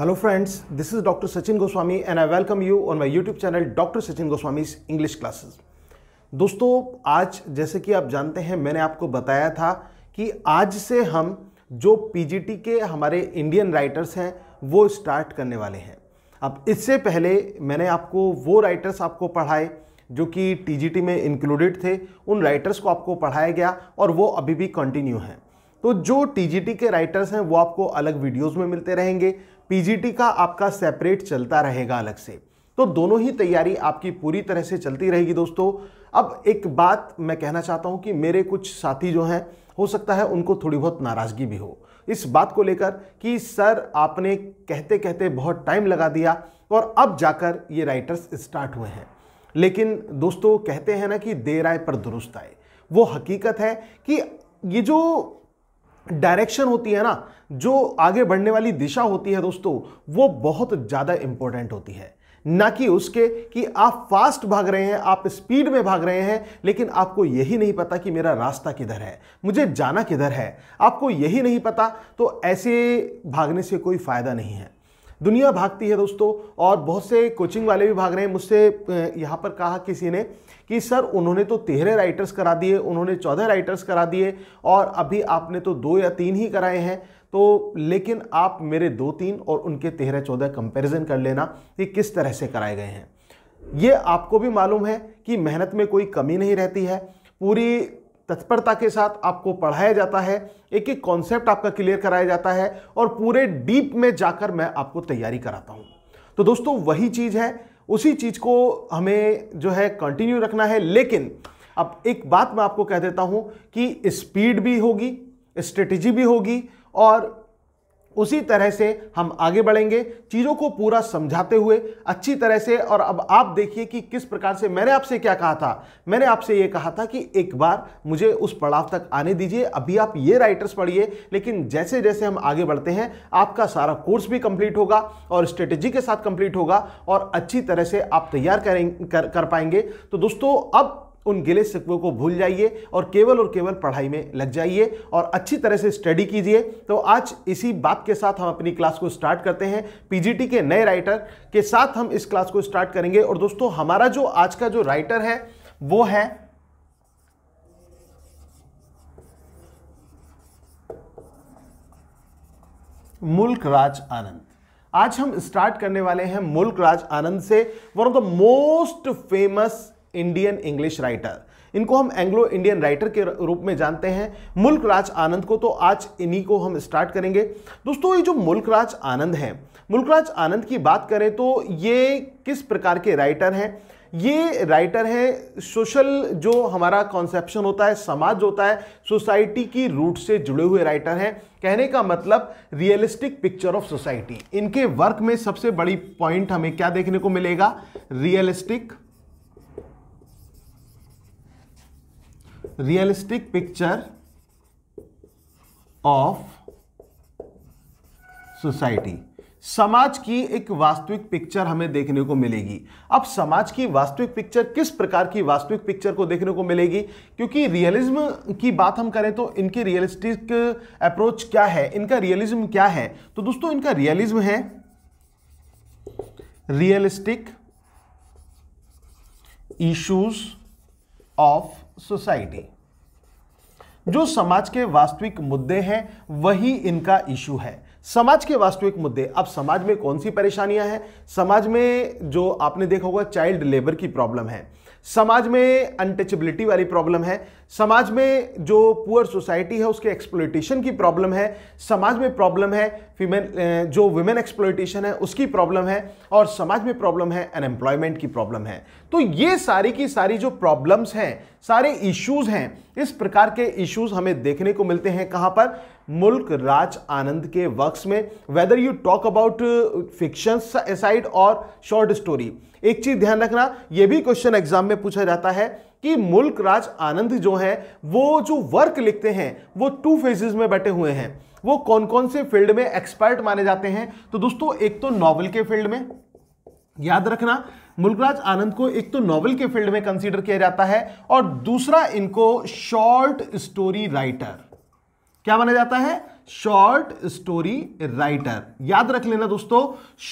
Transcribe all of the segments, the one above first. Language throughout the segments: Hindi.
Hello friends this is doctor Sachin Goswami and I welcome you on my YouTube channel doctor Sachin Goswami English classes दोस्तों आज जैसे कि आप जानते हैं मैंने आपको बताया था कि आज से हम जो पीजीटी के हमारे इंडियन राइटर्स हैं वो स्टार्ट करने वाले हैं अब इससे पहले मैंने आपको वो राइटर्स आपको पढ़ाए जो कि टी में इंक्लूडेड थे उन राइटर्स को आपको पढ़ाया गया और वो अभी भी कंटिन्यू हैं तो जो टी के राइटर्स हैं वो आपको अलग वीडियोस में मिलते रहेंगे पीजीटी का आपका सेपरेट चलता रहेगा अलग से तो दोनों ही तैयारी आपकी पूरी तरह से चलती रहेगी दोस्तों अब एक बात मैं कहना चाहता हूं कि मेरे कुछ साथी जो हैं हो सकता है उनको थोड़ी बहुत नाराज़गी भी हो इस बात को लेकर कि सर आपने कहते कहते बहुत टाइम लगा दिया और अब जाकर ये राइटर्स स्टार्ट हुए हैं लेकिन दोस्तों कहते हैं ना कि देर आए पर दुरुस्त आए वो हकीकत है कि ये जो डायरेक्शन होती है ना जो आगे बढ़ने वाली दिशा होती है दोस्तों वो बहुत ज़्यादा इंपॉर्टेंट होती है ना कि उसके कि आप फास्ट भाग रहे हैं आप स्पीड में भाग रहे हैं लेकिन आपको यही नहीं पता कि मेरा रास्ता किधर है मुझे जाना किधर है आपको यही नहीं पता तो ऐसे भागने से कोई फ़ायदा नहीं है दुनिया भागती है दोस्तों और बहुत से कोचिंग वाले भी भाग रहे हैं मुझसे यहाँ पर कहा किसी ने कि सर उन्होंने तो तेरह राइटर्स करा दिए उन्होंने चौदह राइटर्स करा दिए और अभी आपने तो दो या तीन ही कराए हैं तो लेकिन आप मेरे दो तीन और उनके तेरह चौदह कंपैरिजन कर लेना कि किस तरह से कराए गए हैं ये आपको भी मालूम है कि मेहनत में कोई कमी नहीं रहती है पूरी तत्परता के साथ आपको पढ़ाया जाता है एक एक कॉन्सेप्ट आपका क्लियर कराया जाता है और पूरे डीप में जाकर मैं आपको तैयारी कराता हूँ तो दोस्तों वही चीज़ है उसी चीज़ को हमें जो है कंटिन्यू रखना है लेकिन अब एक बात मैं आपको कह देता हूँ कि स्पीड भी होगी स्ट्रेटजी भी होगी और उसी तरह से हम आगे बढ़ेंगे चीज़ों को पूरा समझाते हुए अच्छी तरह से और अब आप देखिए कि किस प्रकार से मैंने आपसे क्या कहा था मैंने आपसे ये कहा था कि एक बार मुझे उस पड़ाव तक आने दीजिए अभी आप ये राइटर्स पढ़िए लेकिन जैसे जैसे हम आगे बढ़ते हैं आपका सारा कोर्स भी कंप्लीट होगा और स्ट्रेटेजी के साथ कंप्लीट होगा और अच्छी तरह से आप तैयार करें कर, कर पाएंगे तो दोस्तों अब उन गिले शिकवों को भूल जाइए और केवल और केवल पढ़ाई में लग जाइए और अच्छी तरह से स्टडी कीजिए तो आज इसी बात के साथ हम अपनी क्लास को स्टार्ट करते हैं पीजीटी के नए राइटर के साथ हम इस क्लास को स्टार्ट करेंगे और दोस्तों हमारा जो आज का जो राइटर है वो है मुल्क राज आनंद आज हम स्टार्ट करने वाले हैं मुल्क राज आनंद से one of the most famous Indian English writer इनको हम एंग्लो इंडियन राइटर के रूप में जानते हैं मुल्क राज आनंद को तो आज इन्हीं को हम स्टार्ट करेंगे दोस्तों ये जो मुल्क राज आनंद हैं मुल्क राज आनंद की बात करें तो ये किस प्रकार के राइटर हैं ये राइटर हैं सोशल जो हमारा कॉन्सेप्शन होता है समाज होता है सोसाइटी की रूट से जुड़े हुए राइटर हैं कहने का मतलब रियलिस्टिक पिक्चर ऑफ सोसाइटी इनके वर्क में सबसे बड़ी पॉइंट हमें क्या देखने को मिलेगा realistic realistic picture of society समाज की एक वास्तविक पिक्चर हमें देखने को मिलेगी अब समाज की वास्तविक पिक्चर किस प्रकार की वास्तविक पिक्चर को देखने को मिलेगी क्योंकि रियलिज्म की बात हम करें तो इनकी रियलिस्टिक अप्रोच क्या है इनका रियलिज्म क्या है तो दोस्तों इनका रियलिज्म है रियलिस्टिक इश्यूज ऑफ सोसाइटी जो समाज के वास्तविक मुद्दे हैं वही इनका इशू है समाज के वास्तविक मुद्दे अब समाज में कौन सी परेशानियां हैं समाज में जो आपने देखा होगा चाइल्ड लेबर की प्रॉब्लम है समाज में अनटचेबिलिटी वाली प्रॉब्लम है समाज में जो पुअर सोसाइटी है उसके एक्सप्लोइटेशन की प्रॉब्लम है समाज में प्रॉब्लम है फीमेल जो वुमेन एक्सप्लोइटेशन है उसकी प्रॉब्लम है और समाज में प्रॉब्लम है अनएम्प्लॉयमेंट की प्रॉब्लम है तो ये सारी की सारी जो प्रॉब्लम्स हैं सारे इश्यूज़ हैं इस प्रकार के इश्यूज़ हमें देखने को मिलते हैं कहाँ पर मुल्क राज आनंद के वर्क्स में whether you talk about fiction side और शॉर्ट स्टोरी एक चीज ध्यान रखना यह भी क्वेश्चन एग्जाम में पूछा जाता है कि मुल्क राज आनंद जो है वो जो वर्क लिखते हैं वो टू फेजेस में बैठे हुए हैं वो कौन कौन से फील्ड में एक्सपर्ट माने जाते हैं तो दोस्तों एक तो नॉवल के फील्ड में याद रखना मुल्कराज आनंद को एक तो नॉवल के फील्ड में कंसीडर किया जाता है और दूसरा इनको शॉर्ट स्टोरी राइटर क्या माना जाता है शॉर्ट स्टोरी राइटर याद रख लेना दोस्तों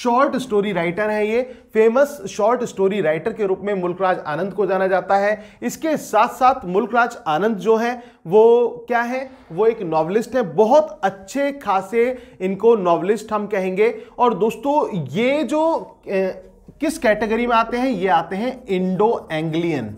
शॉर्ट स्टोरी राइटर है ये फेमस शॉर्ट स्टोरी राइटर के रूप में मुल्कराज आनंद को जाना जाता है इसके साथ साथ मुल्कराज आनंद जो है वो क्या है वो एक नॉवलिस्ट है बहुत अच्छे खासे इनको नॉवलिस्ट हम कहेंगे और दोस्तों ये जो ए, किस कैटेगरी में आते हैं ये आते हैं Indo Anglian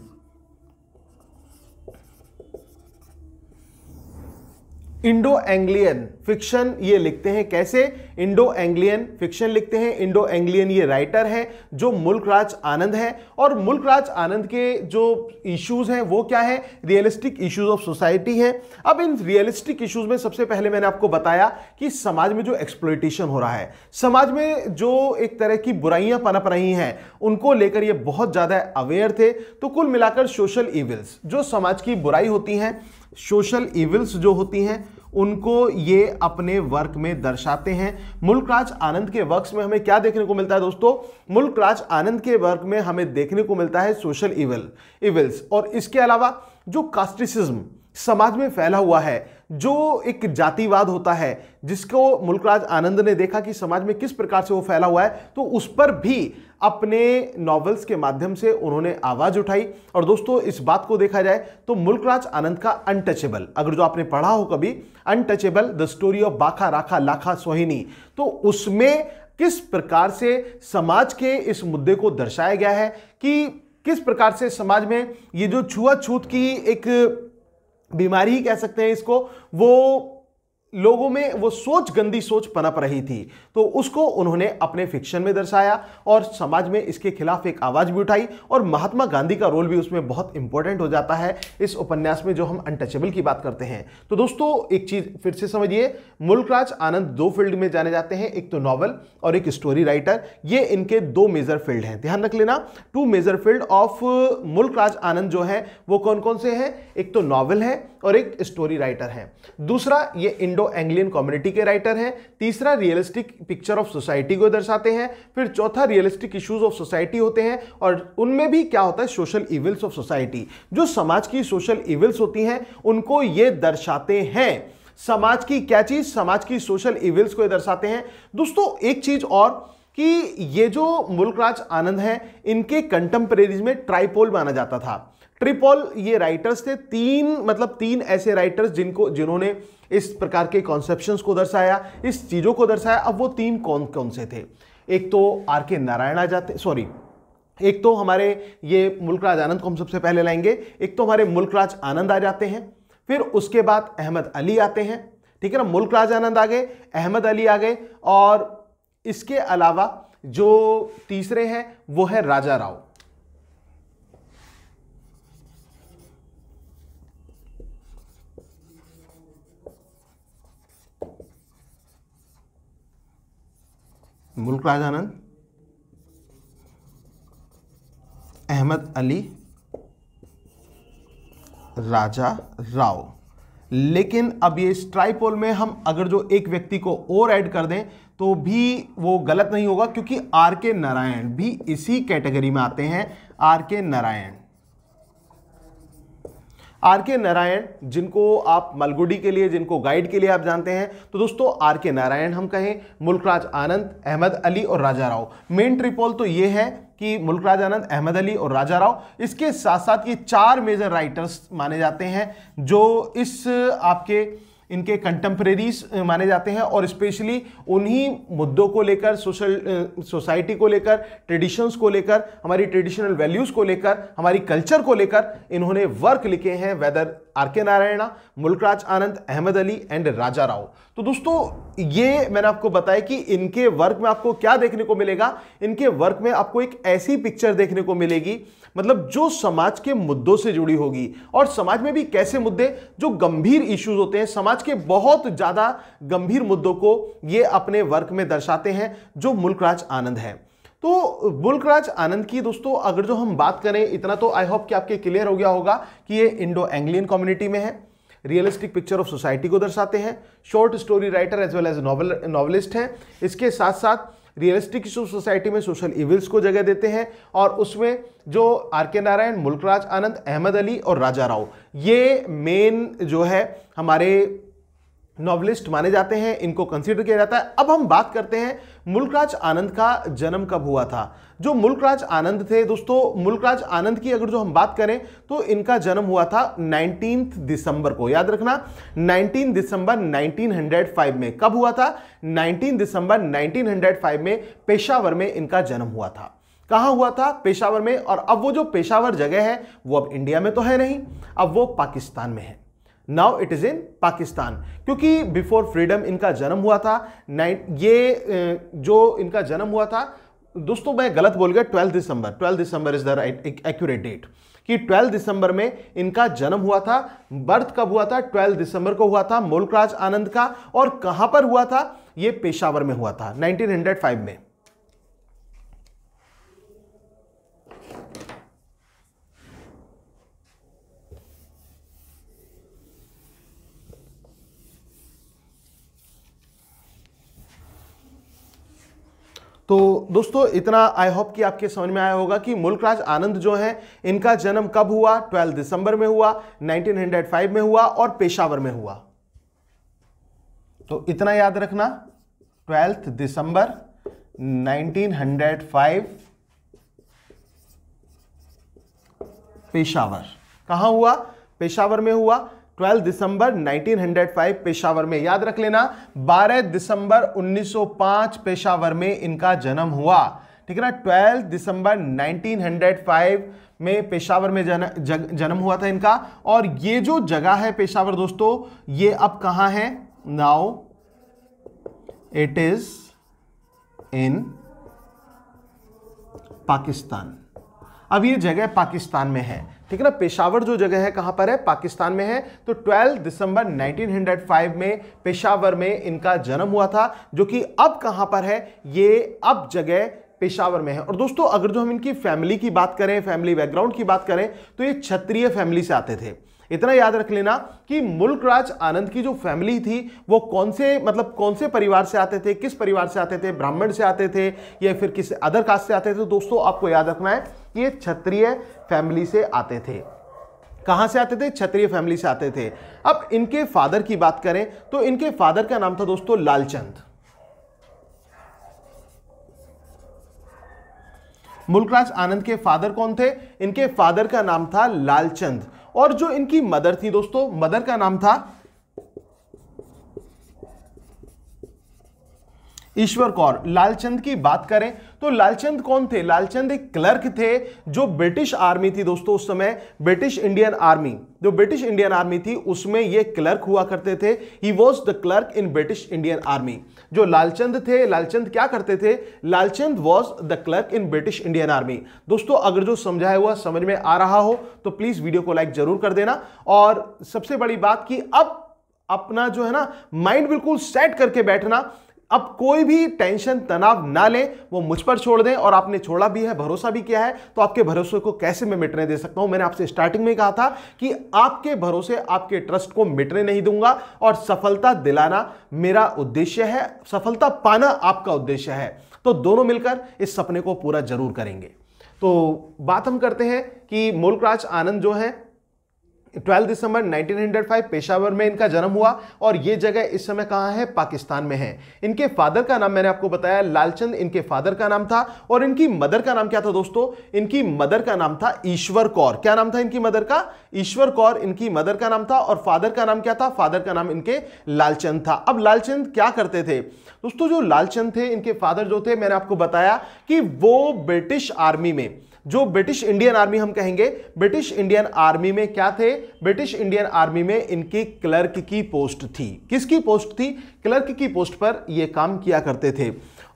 Indo Anglian fiction ये लिखते हैं कैसे इंडो एंग्लियन फिक्शन लिखते हैं इंडो एंग्लियन ये राइटर है जो मुल्कराज आनंद है और मुल्कराज आनंद के जो इश्यूज हैं वो क्या है रियलिस्टिक इश्यूज ऑफ सोसाइटी हैं अब इन रियलिस्टिक इश्यूज में सबसे पहले मैंने आपको बताया कि समाज में जो एक्सप्लोइटेशन हो रहा है समाज में जो एक तरह की बुराइयां पनप रही हैं उनको लेकर ये बहुत ज़्यादा अवेयर थे तो कुल मिलाकर सोशल इविल्स जो समाज की बुराई होती हैं सोशल इविल्स जो होती हैं उनको ये अपने वर्क में दर्शाते हैं मुल्कराज आनंद के वर्क में हमें क्या देखने को मिलता है दोस्तों मुल्कराज आनंद के वर्क में हमें देखने को मिलता है सोशल इविल इविल्स और इसके अलावा जो कास्टिसिज्म समाज में फैला हुआ है जो एक जातिवाद होता है जिसको मुल्कराज आनंद ने देखा कि समाज में किस प्रकार से वो फैला हुआ है तो उस पर भी अपने नॉवेल्स के माध्यम से उन्होंने आवाज़ उठाई और दोस्तों इस बात को देखा जाए तो मुल्कराज आनंद का अनटचेबल अगर जो आपने पढ़ा हो कभी अनटचेबल द स्टोरी ऑफ बाखा राखा लाखा सोहिनी तो उसमें किस प्रकार से समाज के इस मुद्दे को दर्शाया गया है कि किस प्रकार से समाज में ये जो छुआछूत की एक बीमारी ही कह सकते हैं इसको वो लोगों में वो सोच गंदी सोच पनप रही थी तो उसको उन्होंने अपने फिक्शन में दर्शाया और समाज में इसके खिलाफ एक आवाज़ भी उठाई और महात्मा गांधी का रोल भी उसमें बहुत इंपॉर्टेंट हो जाता है इस उपन्यास में जो हम अनटचेबल की बात करते हैं तो दोस्तों एक चीज़ फिर से समझिए मुल्कराज आनंद दो फील्ड में जाने जाते हैं एक तो नॉवल और एक स्टोरी राइटर ये इनके दो मेजर फील्ड हैं ध्यान रख लेना टू मेजर फील्ड ऑफ मुल्क आनंद जो है वो कौन कौन से हैं एक तो नॉवल है और एक स्टोरी राइटर है दूसरा ये इंडो एंग्लियन कम्युनिटी के राइटर हैं तीसरा रियलिस्टिक पिक्चर ऑफ सोसाइटी को दर्शाते हैं फिर चौथा रियलिस्टिक इश्यूज ऑफ सोसाइटी होते हैं और उनमें भी क्या होता है सोशल इविल्स ऑफ सोसाइटी जो समाज की सोशल इविल्स होती हैं उनको ये दर्शाते हैं समाज की क्या चीज समाज की सोशल इविल्स को दर्शाते हैं दोस्तों एक चीज और कि ये जो मुल्कराज आनंद है इनके कंटेम्परेरीज में ट्राइपोल माना जाता था ट्रिपॉल ये राइटर्स थे तीन मतलब तीन ऐसे राइटर्स जिनको जिन्होंने इस प्रकार के कॉन्सेप्शन को दर्शाया इस चीज़ों को दर्शाया अब वो तीन कौन कौन से थे एक तो आर के नारायण आ जाते सॉरी एक तो हमारे ये मुल्कराज आनंद को हम सबसे पहले लाएंगे एक तो हमारे मुल्कराज आनंद आ जाते हैं फिर उसके बाद अहमद अली आते हैं ठीक है ना मुल्कराज आनंद आ गए अहमद अली आ गए और इसके अलावा जो तीसरे हैं वो है राजा राव मुल्क राजानंद अहमद अली राजा राव लेकिन अब ये स्ट्राइपोल में हम अगर जो एक व्यक्ति को और ऐड कर दें तो भी वो गलत नहीं होगा क्योंकि आर के नारायण भी इसी कैटेगरी में आते हैं are K Narayan are K Narayan जिनको आप मलगुडी के लिए जिनको गाइड के लिए आप जानते हैं तो दोस्तों आर के नारायण हम कहें मुल्कराज आनंद अहमद अली और राजा राव मेन ट्रिपोल तो ये है कि मुल्कराज आनंद अहमद अली और राजा राव इसके साथ साथ ये चार मेजर राइटर्स माने जाते हैं जो इस आपके इनके कंटेम्प्रेरीज माने जाते हैं और स्पेशली उन्हीं मुद्दों को लेकर सोशल सोसाइटी को लेकर ट्रेडिशंस को लेकर हमारी ट्रेडिशनल वैल्यूज़ को लेकर हमारी कल्चर को लेकर इन्होंने वर्क लिखे हैं whether R K Narayana Mulkraj Anand Ahmed Ali and Raja Rao तो दोस्तों ये मैंने आपको बताया कि इनके वर्क में आपको क्या देखने को मिलेगा इनके वर्क में आपको एक ऐसी पिक्चर देखने को मिलेगी मतलब जो समाज के मुद्दों से जुड़ी होगी और समाज में भी कैसे मुद्दे जो गंभीर इश्यूज होते हैं समाज के बहुत ज़्यादा गंभीर मुद्दों को ये अपने वर्क में दर्शाते हैं जो मुल्कराज आनंद है तो मुल्कराज आनंद की दोस्तों अगर जो हम बात करें इतना तो आई होप कि आपके क्लियर हो गया होगा कि ये इंडो एंग्लियन कम्युनिटी में है रियलिस्टिक पिक्चर ऑफ सोसाइटी को दर्शाते हैं short story writer as well as novel novelist हैं इसके साथ साथ रियलिस्टिक सोसाइटी में सोशल इविल्स को जगह देते हैं और उसमें जो आर के नारायण मुल्कराज आनंद अहमद अली और राजा राव ये मेन जो है हमारे नॉवलिस्ट माने जाते हैं इनको कंसीडर किया जाता है अब हम बात करते हैं मुल्कराज आनंद का जन्म कब हुआ था जो मुल्कराज आनंद थे दोस्तों मुल्कराज आनंद की अगर जो हम बात करें तो इनका जन्म हुआ था 19 दिसंबर को याद रखना 19 दिसंबर 1905 में कब हुआ था 19 दिसंबर 1905 में पेशावर में इनका जन्म हुआ था कहाँ हुआ था पेशावर में और अब वो जो पेशावर जगह है वो अब इंडिया में तो है नहीं अब वो पाकिस्तान में है now it is in Pakistan क्योंकि बिफोर फ्रीडम इनका जन्म हुआ था ये जो इनका जन्म हुआ था दोस्तों मैं गलत बोल गया twelfth December twelfth December is the right accurate date कि ट्वेल्थ दिसंबर में इनका जन्म हुआ था बर्थ कब हुआ था ट्वेल्थ दिसंबर को हुआ था मुल्कराज आनंद का और कहां पर हुआ था यह पेशावर में हुआ था 1905 में तो दोस्तों इतना आई होप कि आपके समझ में आया होगा कि मुल्कराज आनंद जो हैं इनका जन्म कब हुआ 12 दिसंबर में हुआ 1905 में हुआ और पेशावर में हुआ तो इतना याद रखना 12 दिसंबर 1905 पेशावर कहां हुआ पेशावर में हुआ 12 दिसंबर 1905 पेशावर में याद रख लेना 12 दिसंबर 1905 पेशावर में इनका जन्म हुआ ठीक है ना 12 दिसंबर 1905 में पेशावर में जन, जग, जन्म हुआ था इनका और ये जो जगह है पेशावर दोस्तों ये अब कहा है now it is in Pakistan अब ये जगह पाकिस्तान में है ठीक है ना पेशावर जो जगह है कहाँ पर है पाकिस्तान में है तो 12 दिसंबर 1905 में पेशावर में इनका जन्म हुआ था जो कि अब कहाँ पर है ये अब जगह पेशावर में है और दोस्तों अगर जो हम इनकी फैमिली की बात करें फैमिली बैकग्राउंड की बात करें तो ये क्षत्रिय फैमिली से आते थे इतना याद रख लेना कि मुल्कराज आनंद की जो फैमिली थी वो कौन से मतलब कौन से परिवार से आते थे किस परिवार से आते थे ब्राह्मण से आते थे या फिर किस अदर कास्ट से आते थे तो दोस्तों आपको याद रखना है कि ये क्षत्रिय फैमिली से आते थे कहाँ से आते थे क्षत्रिय फैमिली से आते थे अब इनके फादर की बात करें तो इनके फादर का नाम था दोस्तों लालचंद मुल्कराज आनंद के फादर कौन थे इनके फादर का नाम था लालचंद और जो इनकी मदर थी दोस्तों मदर का नाम था ईश्वर कौर लालचंद की बात करें तो लालचंद कौन थे लालचंद एक क्लर्क थे जो ब्रिटिश आर्मी थी दोस्तों उस समय ब्रिटिश इंडियन आर्मी जो ब्रिटिश इंडियन आर्मी थी उसमें ये क्लर्क हुआ करते थे he was the clerk in British Indian army जो लालचंद थे लालचंद क्या करते थे Lalchand was the clerk in British Indian army दोस्तों अगर जो समझाया हुआ समझ में आ रहा हो तो प्लीज वीडियो को लाइक जरूर कर देना और सबसे बड़ी बात कि अब अपना जो है ना माइंड बिल्कुल सेट करके बैठना अब कोई भी टेंशन तनाव ना लें वो मुझ पर छोड़ दें और आपने छोड़ा भी है भरोसा भी किया है तो आपके भरोसे को कैसे मैं मिटने दे सकता हूं मैंने आपसे स्टार्टिंग में कहा था कि आपके भरोसे आपके ट्रस्ट को मिटने नहीं दूंगा और सफलता दिलाना मेरा उद्देश्य है सफलता पाना आपका उद्देश्य है तो दोनों मिलकर इस सपने को पूरा जरूर करेंगे तो बात हम करते हैं कि मुल्कराज आनंद जो है 12 दिसंबर 1905 पेशावर में इनका जन्म हुआ और ये जगह इस समय कहाँ है पाकिस्तान में है इनके फादर का नाम मैंने आपको बताया लालचंद इनके फादर का नाम था और इनकी मदर का नाम क्या था दोस्तों इनकी मदर का नाम था ईश्वर कौर क्या नाम था इनकी मदर का ईश्वर कौर इनकी मदर का नाम था और फादर का नाम क्या था फादर का नाम इनके लालचंद था अब लालचंद क्या करते थे दोस्तों जो लालचंद थे इनके फादर जो थे मैंने आपको बताया कि वो ब्रिटिश आर्मी में जो ब्रिटिश इंडियन आर्मी हम कहेंगे ब्रिटिश इंडियन आर्मी में क्या थे ब्रिटिश इंडियन आर्मी में इनकी क्लर्क की पोस्ट थी किसकी पोस्ट थी क्लर्क की पोस्ट पर यह काम किया करते थे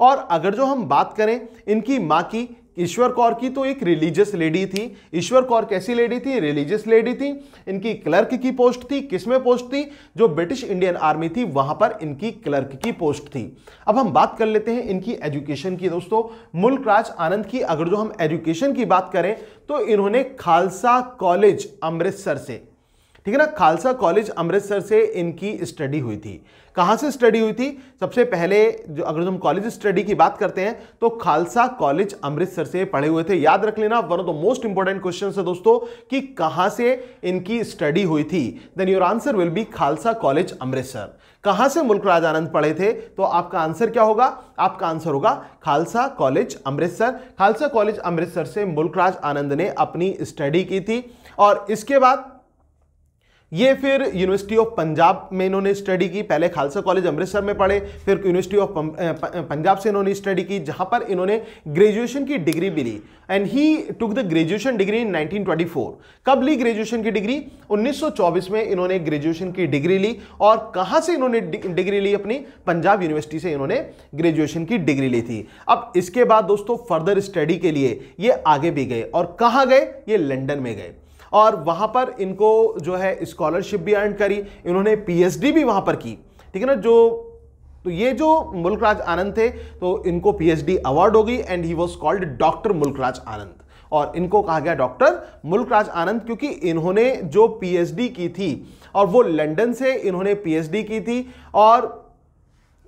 और अगर जो हम बात करें इनकी माँ की ईश्वर कौर की तो एक रिलीजियस लेडी थी ईश्वर कौर कैसी लेडी थी रिलीजियस लेडी थी इनकी क्लर्क की पोस्ट थी किसमें पोस्ट थी जो ब्रिटिश इंडियन आर्मी थी वहां पर इनकी क्लर्क की पोस्ट थी अब हम बात कर लेते हैं इनकी एजुकेशन की दोस्तों मुल्क राज आनंद की अगर जो हम एजुकेशन की बात करें तो इन्होंने खालसा कॉलेज अमृतसर से ठीक है ना खालसा कॉलेज अमृतसर से इनकी स्टडी हुई थी कहाँ से स्टडी हुई थी सबसे पहले जो अगर हम कॉलेज स्टडी की बात करते हैं तो खालसा कॉलेज अमृतसर से पढ़े हुए थे याद रख लेना one of the most important question है दोस्तों कि कहाँ से इनकी स्टडी हुई थी then your answer will be Khalsa college Amritsar कहाँ से मुल्कराज आनंद पढ़े थे तो आपका आंसर क्या होगा आपका आंसर होगा खालसा कॉलेज अमृतसर खालसा कॉलेज अमृतसर से मुल्कराज आनंद ने अपनी स्टडी की थी और इसके बाद ये फिर यूनिवर्सिटी ऑफ पंजाब में इन्होंने स्टडी की पहले खालसा कॉलेज अमृतसर में पढ़े फिर यूनिवर्सिटी ऑफ पंजाब से इन्होंने स्टडी की जहां पर इन्होंने ग्रेजुएशन की डिग्री भी ली and he took the graduation degree in 1924 कब ली ग्रेजुएशन की डिग्री 1924 में इन्होंने ग्रेजुएशन की डिग्री ली और कहाँ से इन्होंने डिग्री ली अपनी पंजाब यूनिवर्सिटी से इन्होंने ग्रेजुएशन की डिग्री ली थी अब इसके बाद दोस्तों फर्दर स्टडी के लिए ये आगे भी गए और कहाँ गए ये लंडन में गए और वहाँ पर इनको जो है स्कॉलरशिप भी अर्न करी इन्होंने पी भी वहाँ पर की ठीक है ना जो तो ये जो मुल्कराज आनंद थे तो इनको डी अवार्ड होगी and he was called doctor Mulkraj Anand और इनको कहा गया डॉक्टर मुल्कराज आनंद क्योंकि इन्होंने जो पीएचडी की थी और वो लंदन से इन्होंने पीएचडी की थी और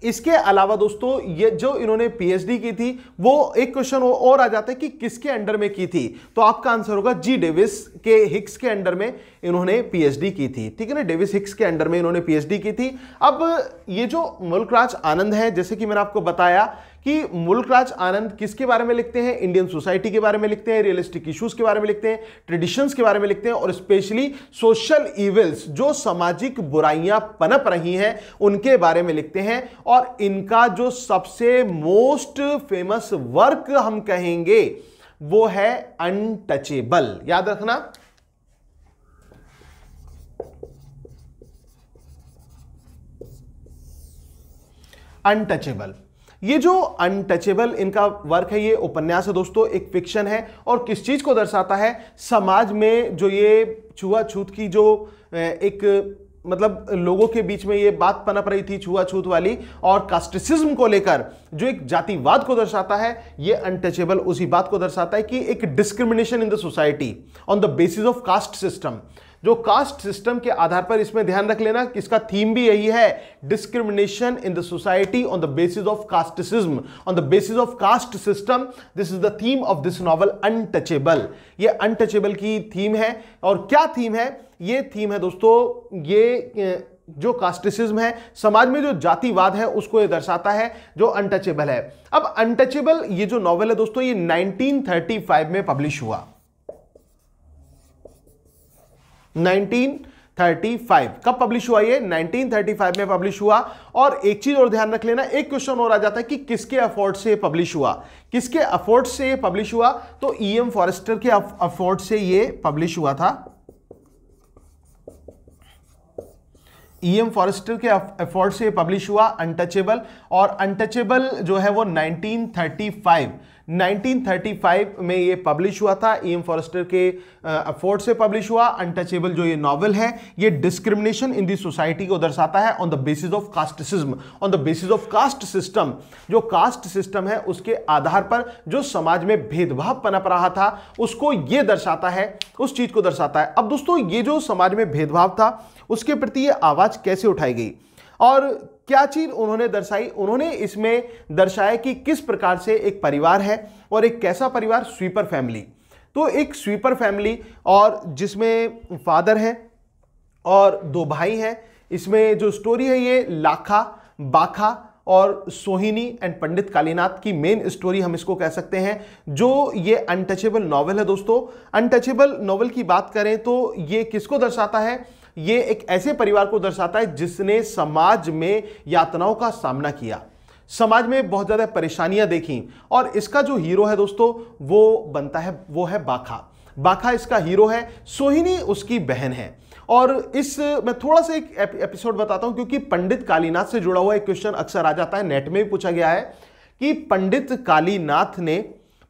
इसके अलावा दोस्तों ये जो इन्होंने पीएचडी की थी वो एक क्वेश्चन और आ जाता है कि किसके अंडर में की थी तो आपका आंसर होगा जी डेविस के हिक्स के अंडर में इन्होंने पीएचडी की थी ठीक है ना डेविस हिक्स के अंडर में इन्होंने पीएचडी की थी अब ये जो मुल्कराज आनंद है जैसे कि मैंने आपको बताया कि मुल्कराज आनंद किसके बारे में लिखते हैं इंडियन सोसाइटी के बारे में लिखते हैं रियलिस्टिक इश्यूज के बारे में लिखते हैं ट्रेडिशंस के बारे में लिखते हैं और स्पेशली सोशल इवेल्स जो सामाजिक बुराइयां पनप रही हैं उनके बारे में लिखते हैं और इनका जो सबसे मोस्ट फेमस वर्क हम कहेंगे वो है अनटचेबल याद रखना अनटचेबल ये जो अनटचेबल इनका वर्क है ये उपन्यास है दोस्तों एक फिक्शन है और किस चीज़ को दर्शाता है समाज में जो ये छुआछूत की जो एक मतलब लोगों के बीच में ये बात पनप रही थी छुआछूत वाली और कास्टिसिज्म को लेकर जो एक जातिवाद को दर्शाता है ये अनटचेबल उसी बात को दर्शाता है कि एक discrimination in the society on the basis of caste system जो कास्ट सिस्टम के आधार पर इसमें ध्यान रख लेना इसका थीम भी यही है discrimination in the society on the basis of casteism on the basis of caste system this is the theme of this novel untouchable ये अनटचेबल की थीम है और क्या थीम है ये थीम है दोस्तों ये जो कास्टिसिज्म है समाज में जो जातिवाद है उसको ये दर्शाता है जो अनटचेबल है अब अनटचेबल ये जो नॉवल है दोस्तों ये 1935 में पब्लिश हुआ 1935 कब पब्लिश हुआ ये 1935 में पब्लिश हुआ और एक चीज और ध्यान रख लेना एक क्वेश्चन और आ जाता है कि किसके अफोर्ड से पब्लिश हुआ किसके अफोर्ड से पब्लिश हुआ तो ईएम e फॉरेस्टर के अफोर्ड से ये पब्लिश हुआ था ईएम e फॉरेस्टर के अफोर्ड से पब्लिश हुआ अनटचेबल और अनटचेबल जो है वो 1935 1935 में ये पब्लिश हुआ था ई एम फॉरेस्टर के अफोर्ड से पब्लिश हुआ अनटचेबल जो ये नॉवल है ये डिस्क्रिमिनेशन इन दी सोसाइटी को दर्शाता है on the basis of casteism on the basis of caste system जो कास्ट सिस्टम है उसके आधार पर जो समाज में भेदभाव पनप रहा था उसको ये दर्शाता है उस चीज को दर्शाता है अब दोस्तों ये जो समाज में भेदभाव था उसके प्रति ये आवाज कैसे उठाई गई और क्या चीज उन्होंने दर्शाई उन्होंने इसमें दर्शाया कि किस प्रकार से एक परिवार है और एक कैसा परिवार स्वीपर फैमिली तो एक स्वीपर फैमिली और जिसमें फादर हैं और दो भाई हैं इसमें जो स्टोरी है ये लाखा बाखा और सोहिनी एंड पंडित कालीनाथ की मेन स्टोरी हम इसको कह सकते हैं जो ये अनटचेबल नॉवल है दोस्तों अनटचेबल नॉवल की बात करें तो ये किसको दर्शाता है ये एक ऐसे परिवार को दर्शाता है जिसने समाज में यातनाओं का सामना किया समाज में बहुत ज़्यादा परेशानियां देखी और इसका जो हीरो है दोस्तों वो बनता है वो है बाखा बाखा इसका हीरो है सोहिनी उसकी बहन है और इस मैं थोड़ा सा एक एपिसोड बताता हूं क्योंकि पंडित कालीनाथ से जुड़ा हुआ एक क्वेश्चन अक्सर आ जाता है नेट में भी पूछा गया है कि पंडित कालीनाथ ने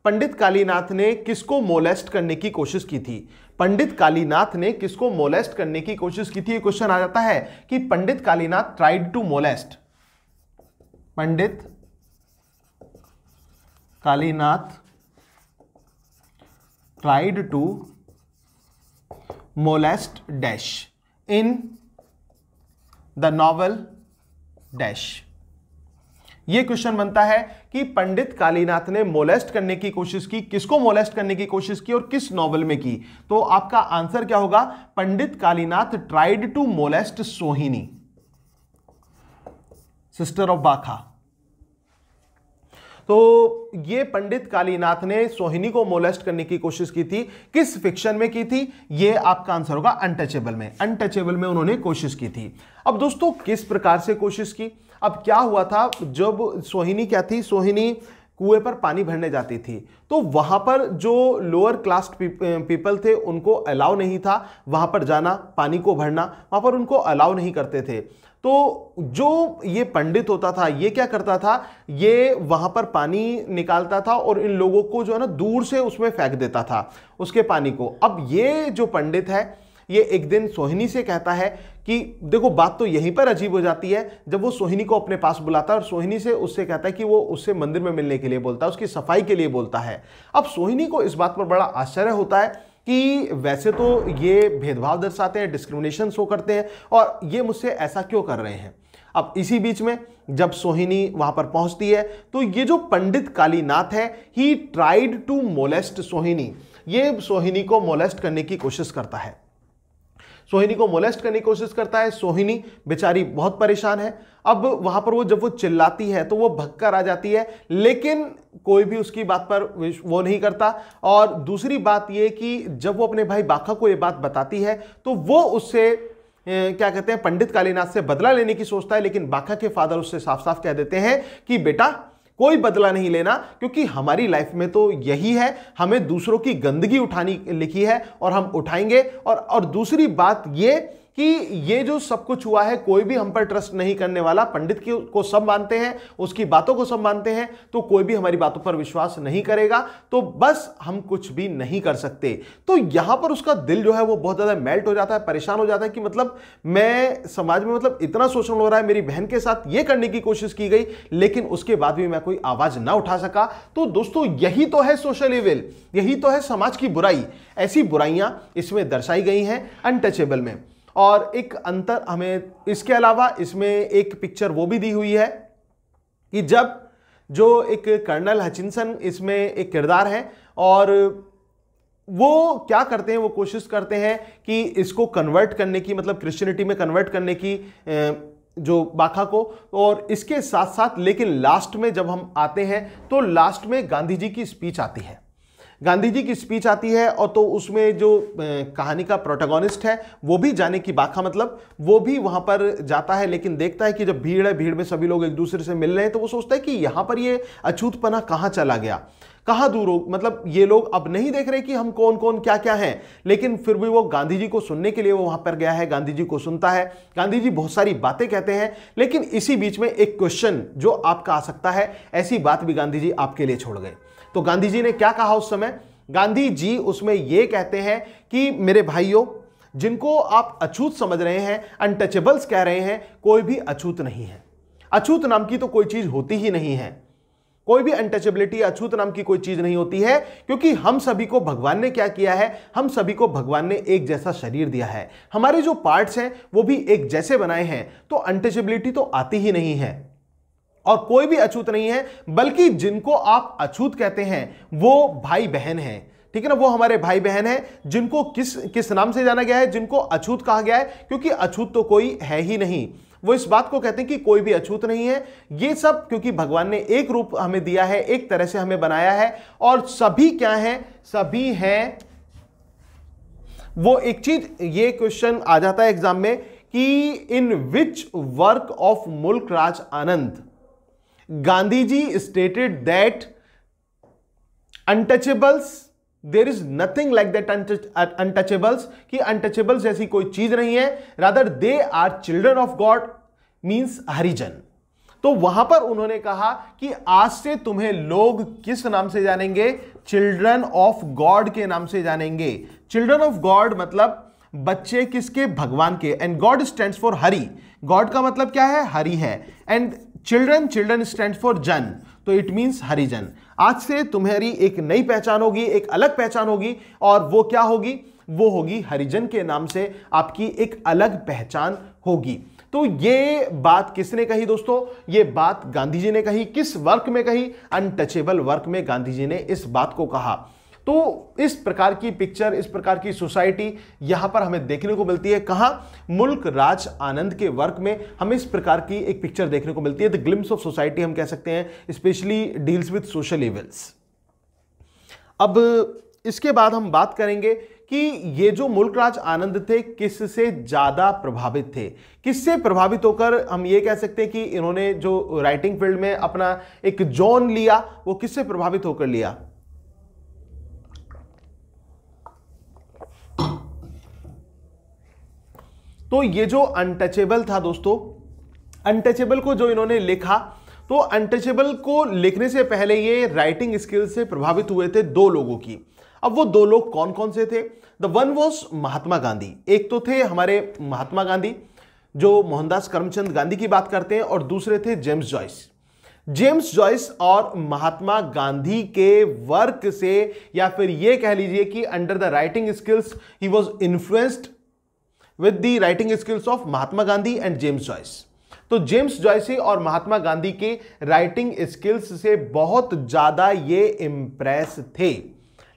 पंडित कालीनाथ ने किसको मोलेस्ट करने की कोशिश की थी पंडित कालीनाथ ने किसको मोलेस्ट करने की कोशिश की थी ये क्वेश्चन आ जाता है कि Pandit Kalinath tried to molest Pandit Kalinath tried to molest dash in the novel dash यह क्वेश्चन बनता है कि पंडित कालीनाथ ने मोलेस्ट करने की कोशिश की किसको मोलेस्ट करने की कोशिश की और किस नॉवल में की तो आपका आंसर क्या होगा Pandit Kalinath tried to molest Sohini sister of Bakha तो ये पंडित कालीनाथ ने सोहिनी को मोलेस्ट करने की कोशिश की थी किस फिक्शन में की थी ये आपका आंसर होगा अनटचेबल में अनटचेबल में उन्होंने कोशिश की थी अब दोस्तों किस प्रकार से कोशिश की अब क्या हुआ था जब सोहिनी क्या थी सोहिनी कुएं पर पानी भरने जाती थी तो वहाँ पर जो लोअर क्लास पीपल थे उनको अलाउ नहीं था वहाँ पर जाना पानी को भरना वहाँ पर उनको अलाउ नहीं करते थे तो जो ये पंडित होता था ये क्या करता था ये वहाँ पर पानी निकालता था और इन लोगों को जो है ना दूर से उसमें फेंक देता था उसके पानी को अब ये जो पंडित है ये एक दिन सोहिनी से कहता है कि देखो बात तो यहीं पर अजीब हो जाती है जब वो सोहिनी को अपने पास बुलाता है और सोहिनी से उससे कहता है कि वो उससे मंदिर में मिलने के लिए बोलता है उसकी सफाई के लिए बोलता है अब सोहिनी को इस बात पर बड़ा आश्चर्य होता है कि वैसे तो ये भेदभाव दर्शाते हैं डिस्क्रिमिनेशन शो करते हैं और ये मुझसे ऐसा क्यों कर रहे हैं अब इसी बीच में जब सोहिनी वहां पर पहुंचती है तो ये जो पंडित कालीनाथ है ही ट्राइड टू मोलेस्ट सोहिनी ये सोहिनी को मोलेस्ट करने की कोशिश करता है सोहिनी को मोलेस्ट करने की कोशिश करता है सोहिनी बेचारी बहुत परेशान है अब वहां पर वो जब वो चिल्लाती है तो वो भक्कर आ जाती है लेकिन कोई भी उसकी बात पर वो नहीं करता और दूसरी बात ये कि जब वो अपने भाई बाखा को ये बात बताती है तो वो उससे क्या कहते हैं पंडित कालीनाथ से बदला लेने की सोचता है लेकिन बाखा के फादर उससे साफ साफ कह देते हैं कि बेटा कोई बदला नहीं लेना क्योंकि हमारी लाइफ में तो यही है हमें दूसरों की गंदगी उठानी लिखी है और हम उठाएंगे और और दूसरी बात ये कि ये जो सब कुछ हुआ है कोई भी हम पर ट्रस्ट नहीं करने वाला पंडित की को सब मानते हैं उसकी बातों को सब मानते हैं तो कोई भी हमारी बातों पर विश्वास नहीं करेगा तो बस हम कुछ भी नहीं कर सकते तो यहां पर उसका दिल जो है वो बहुत ज़्यादा मेल्ट हो जाता है परेशान हो जाता है कि मतलब मैं समाज में मतलब इतना शोषण हो रहा है मेरी बहन के साथ ये करने की कोशिश की गई लेकिन उसके बाद भी मैं कोई आवाज़ ना उठा सका तो दोस्तों यही तो है सोशल इवेल यही तो है समाज की बुराई ऐसी बुराइयां इसमें दर्शाई गई हैं अनटचेबल में और एक अंतर हमें इसके अलावा इसमें एक पिक्चर वो भी दी हुई है कि जब जो एक कर्नल हचिनसन इसमें एक किरदार है और वो क्या करते हैं वो कोशिश करते हैं कि इसको कन्वर्ट करने की मतलब क्रिश्चियनिटी में कन्वर्ट करने की जो बाखा को और इसके साथ साथ लेकिन लास्ट में जब हम आते हैं तो लास्ट में गांधी जी की स्पीच आती है गांधी जी की स्पीच आती है और तो उसमें जो कहानी का प्रोटेगोनिस्ट है वो भी जाने की बाखा मतलब वो भी वहाँ पर जाता है लेकिन देखता है कि जब भीड़ है भीड़ में सभी लोग एक दूसरे से मिल रहे हैं तो वो सोचता है कि यहाँ पर ये अछूतपना कहाँ चला गया कहाँ दूर हो मतलब ये लोग अब नहीं देख रहे कि हम कौन कौन क्या क्या हैं लेकिन फिर भी वो गांधी जी को सुनने के लिए वो वहाँ पर गया है गांधी जी को सुनता है गांधी जी बहुत सारी बातें कहते हैं लेकिन इसी बीच में एक क्वेश्चन जो आपका आ सकता है ऐसी बात भी गांधी जी आपके लिए छोड़ गए तो गांधी जी ने क्या कहा उस समय गांधी जी उसमें यह कहते हैं कि मेरे भाइयों जिनको आप अछूत समझ रहे हैं अनटचेबल्स कह रहे हैं कोई भी अछूत नहीं है अछूत नाम की तो कोई चीज होती ही नहीं है कोई भी अनटचेबिलिटी अछूत नाम की कोई चीज नहीं होती है क्योंकि हम सभी को भगवान ने क्या किया है हम सभी को भगवान ने एक जैसा शरीर दिया है हमारे जो पार्ट्स हैं वो भी एक जैसे बनाए हैं तो अनटचेबिलिटी तो आती ही नहीं है और कोई भी अछूत नहीं है बल्कि जिनको आप अछूत कहते हैं वो भाई बहन हैं ठीक है ना वो हमारे भाई बहन हैं जिनको किस किस नाम से जाना गया है जिनको अछूत कहा गया है क्योंकि अछूत तो कोई है ही नहीं वो इस बात को कहते हैं कि कोई भी अछूत नहीं है ये सब क्योंकि भगवान ने एक रूप हमें दिया है एक तरह से हमें बनाया है और सभी क्या है सभी हैं वो एक चीज ये क्वेश्चन आ जाता है एग्जाम में कि इन which work of Mulk Raj Anand Gandhi ji stated that untouchables there is nothing like that untouchables कि अनटचेबल्स जैसी कोई चीज नहीं है rather they are children of god means Harijan तो वहां पर उन्होंने कहा कि आज से तुम्हें लोग किस नाम से जानेंगे चिल्ड्रन ऑफ गॉड के नाम से जानेंगे चिल्ड्रन ऑफ गॉड मतलब बच्चे किसके भगवान के and god stand for Hari god का मतलब क्या है हरी है and children children stand for jan तो इट मीन्स हरिजन आज से तुम्हारी एक नई पहचान होगी एक अलग पहचान होगी और वो क्या होगी वो होगी हरिजन के नाम से आपकी एक अलग पहचान होगी तो ये बात किसने कही दोस्तों ये बात गांधी जी ने कही किस वर्क में कही अनटचेबल वर्क में गांधी जी ने इस बात को कहा तो इस प्रकार की पिक्चर इस प्रकार की सोसाइटी यहां पर हमें देखने को मिलती है कहां मुल्क राज आनंद के वर्क में हमें इस प्रकार की एक पिक्चर देखने को मिलती है द ग्लिम्स ऑफ सोसाइटी हम कह सकते हैं specially deals with social events अब इसके बाद हम बात करेंगे कि ये जो मुल्कराज आनंद थे किससे ज़्यादा प्रभावित थे किससे प्रभावित होकर हम ये कह सकते हैं कि इन्होंने जो राइटिंग फील्ड में अपना एक जोन लिया वो किससे प्रभावित होकर लिया तो ये जो अनटचेबल था दोस्तों अनटचेबल को जो इन्होंने लिखा तो अनटचेबल को लिखने से पहले ये राइटिंग स्किल से प्रभावित हुए थे दो लोगों की अब वो दो लोग कौन कौन से थे the one was Mahatma Gandhi एक तो थे हमारे महात्मा गांधी जो मोहनदास करमचंद गांधी की बात करते हैं और दूसरे थे जेम्स जॉयस जेम्स जॉयस और महात्मा गांधी के वर्क से या फिर ये कह लीजिए कि under the writing skills he was influenced with the writing skills of Mahatma Gandhi and James Joyce तो जेम्स जॉयसी और महात्मा गांधी के राइटिंग स्किल्स से बहुत ज़्यादा ये इंप्रेस थे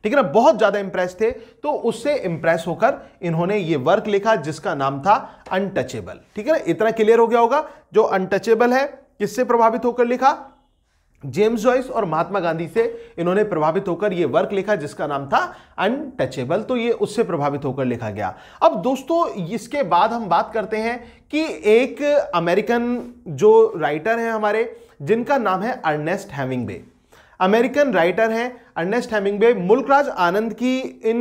ठीक है ना बहुत ज़्यादा इंप्रेस थे तो उससे इंप्रेस होकर इन्होंने ये वर्क लिखा जिसका नाम था अनटचेबल ठीक है ना इतना क्लियर हो गया होगा जो अनटचेबल है किससे प्रभावित होकर लिखा जेम्स जॉयस और महात्मा गांधी से इन्होंने प्रभावित होकर यह वर्क लिखा जिसका नाम था अनटचेबल तो ये उससे प्रभावित होकर लिखा गया अब दोस्तों इसके बाद हम बात करते हैं कि एक अमेरिकन जो राइटर हैं हमारे जिनका नाम है अर्नेस्ट हैमिंगबे अमेरिकन राइटर हैं अर्नेस्ट हैमिंगवे मुल्कराज आनंद की इन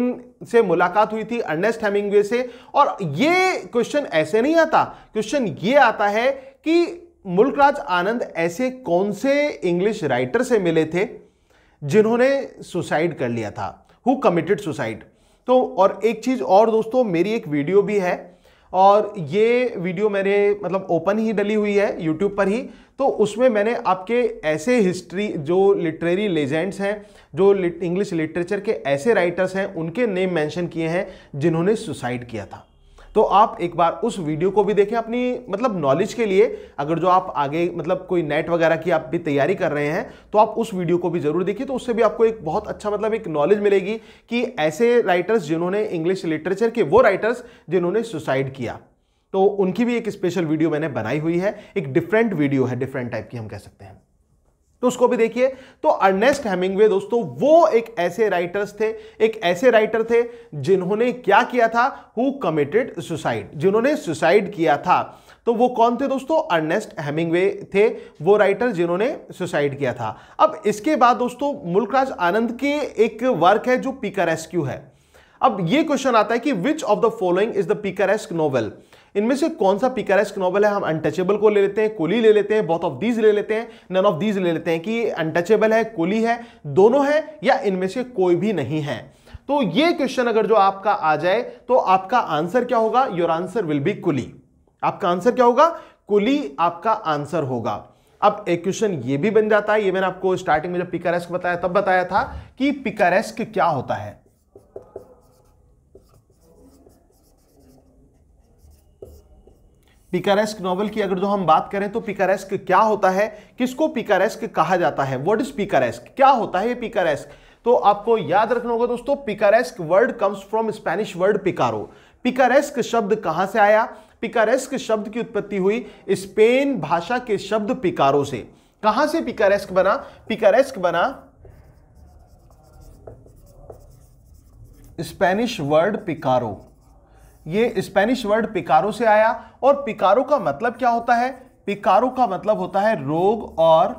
से मुलाकात हुई थी अर्नेस्ट हैमिंगवे से और ये क्वेश्चन ऐसे नहीं आता क्वेश्चन ये आता है कि मुल्कराज आनंद ऐसे कौन से इंग्लिश राइटर से मिले थे जिन्होंने सुसाइड कर लिया था हु कमिटेड सुसाइड तो और एक चीज़ और दोस्तों मेरी एक वीडियो भी है और ये वीडियो मेरे मतलब ओपन ही डली हुई है यूट्यूब पर ही तो उसमें मैंने आपके ऐसे हिस्ट्री जो लिटरेरी लेजेंड्स हैं जो इंग्लिश लिटरेचर के ऐसे राइटर्स हैं उनके नेम मेंशन किए हैं जिन्होंने सुसाइड किया था तो आप एक बार उस वीडियो को भी देखें अपनी मतलब नॉलेज के लिए अगर जो आप आगे मतलब कोई नेट वगैरह की आप भी तैयारी कर रहे हैं तो आप उस वीडियो को भी जरूर देखिए तो उससे भी आपको एक बहुत अच्छा मतलब एक नॉलेज मिलेगी कि ऐसे राइटर्स जिन्होंने इंग्लिश लिटरेचर के वो राइटर्स जिन्होंने सुसाइड किया तो उनकी भी एक स्पेशल वीडियो मैंने बनाई हुई है एक डिफरेंट वीडियो है डिफरेंट टाइप की हम कह सकते हैं तो उसको भी देखिए तो अर्नेस्ट हेमिंगवे दोस्तों वो एक ऐसे राइटर्स थे एक ऐसे राइटर थे जिन्होंने क्या किया था हु कमिटेड सुसाइड जिन्होंने सुसाइड किया था तो वो कौन थे दोस्तों अर्नेस्ट हेमिंगवे थे वो राइटर जिन्होंने सुसाइड किया था अब इसके बाद दोस्तों मुल्कराज आनंद के एक वर्क है जो पिकरेस्क्यू है अब ये क्वेश्चन आता है कि which of the following is the picaresque novel इनमें से कौन सा पिकारेस्क नॉवल है हम अनटचेबल को ले लेते हैं कोली ले लेते हैं बहुत ऑफ दीज ले लेते हैं नन ऑफ दीज ले लेते हैं कि अनटचेबल है कोली है दोनों है या इनमें से कोई भी नहीं है तो ये क्वेश्चन अगर जो आपका आ जाए तो आपका आंसर क्या होगा your answer will be Coolie आपका आंसर क्या होगा कुली आपका आंसर होगा अब एक क्वेश्चन ये भी बन जाता है ये मैंने आपको स्टार्टिंग में जब पिकारेस्क बताया तब बताया था कि पिकारेस्क क्या होता है पिकारेस्क नॉवल की अगर जो हम बात करें तो पिकारेस्क क्या होता है किसको पिकारेस्क कहा जाता है वर्ड इज पिकारेस्क क्या होता है पिकारेस्क तो आपको याद रखना होगा दोस्तों picaresque word comes from Spanish word picaro picaresque शब्द कहां से आया पिकारेस्क शब्द की उत्पत्ति हुई स्पेन भाषा के शब्द पिकारो से कहां से पिकारेस्क बना पिकारेस्क बना स्पेनिश वर्ड पिकारो ये स्पेनिश वर्ड पिकारो से आया और पिकारो का मतलब क्या होता है पिकारो का मतलब होता है रोग और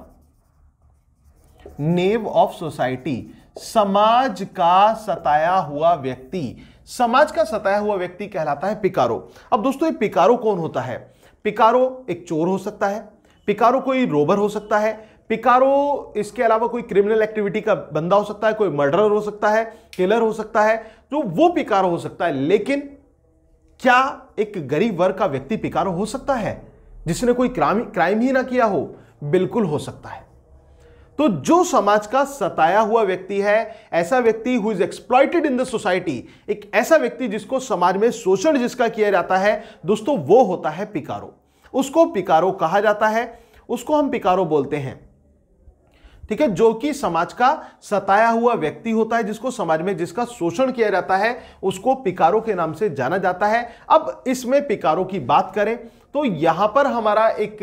नेव ऑफ सोसाइटी समाज का सताया हुआ व्यक्ति समाज का सताया हुआ व्यक्ति कहलाता है पिकारो अब दोस्तों ये पिकारो कौन होता है पिकारो एक चोर हो सकता है पिकारो कोई रोबर हो सकता है पिकारो इसके अलावा कोई क्रिमिनल एक्टिविटी का बंदा हो सकता है कोई मर्डरर हो सकता है किलर हो सकता है तो वो पिकारो हो सकता है लेकिन क्या एक गरीब वर्ग का व्यक्ति पिकारो हो सकता है जिसने कोई क्राइम क्राइम ही ना किया हो बिल्कुल हो सकता है तो जो समाज का सताया हुआ व्यक्ति है ऐसा व्यक्ति who is exploited in the society एक ऐसा व्यक्ति जिसको समाज में शोषण जिसका किया जाता है दोस्तों वो होता है पिकारो उसको पिकारो कहा जाता है उसको हम पिकारो बोलते हैं ठीक है जो कि समाज का सताया हुआ व्यक्ति होता है जिसको समाज में जिसका शोषण किया जाता है उसको पिकारो के नाम से जाना जाता है अब इसमें पिकारो की बात करें तो यहां पर हमारा एक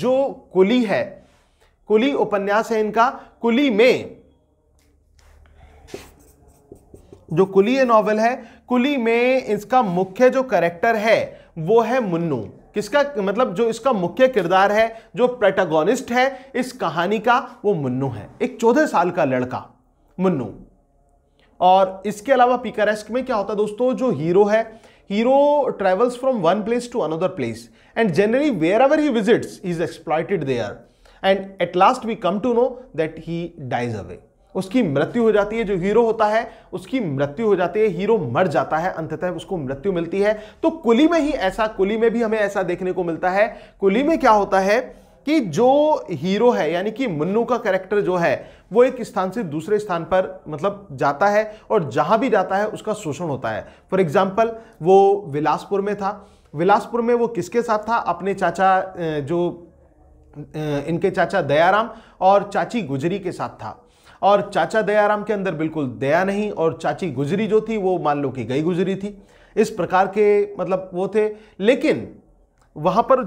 जो कुली है कुली उपन्यास है इनका कुली में जो कुली नॉवल है कुली में इसका मुख्य जो करेक्टर है वो है मुन्नू किसका मतलब जो इसका मुख्य किरदार है जो प्रेटागोनिस्ट है इस कहानी का वो मुन्नू है एक चौदह साल का लड़का मुन्नू और इसके अलावा पिकरेस्क में क्या होता है दोस्तों जो हीरो है hero travels from one place to another place and generally wherever he visits is exploited there and at last we come to know that he dies away उसकी मृत्यु हो जाती है जो हीरो होता है उसकी मृत्यु हो जाती है हीरो मर जाता है अंततः उसको मृत्यु मिलती है तो कुली में ही ऐसा कुली में भी हमें ऐसा देखने को मिलता है कुली में क्या होता है कि जो हीरो है यानी कि मुन्नू का कैरेक्टर जो है वो एक स्थान से दूसरे स्थान पर मतलब जाता है और जहां भी जाता है उसका शोषण होता है फॉर एग्जाम्पल वो विलासपुर में था विलासपुर में वो किसके साथ था अपने चाचा जो इनके चाचा दयाराम और चाची गुजरी के साथ था और चाचा दयाराम के अंदर बिल्कुल दया नहीं और चाची गुजरी जो थी वो मान लो कि गई गुजरी थी इस प्रकार के मतलब वो थे लेकिन वहाँ पर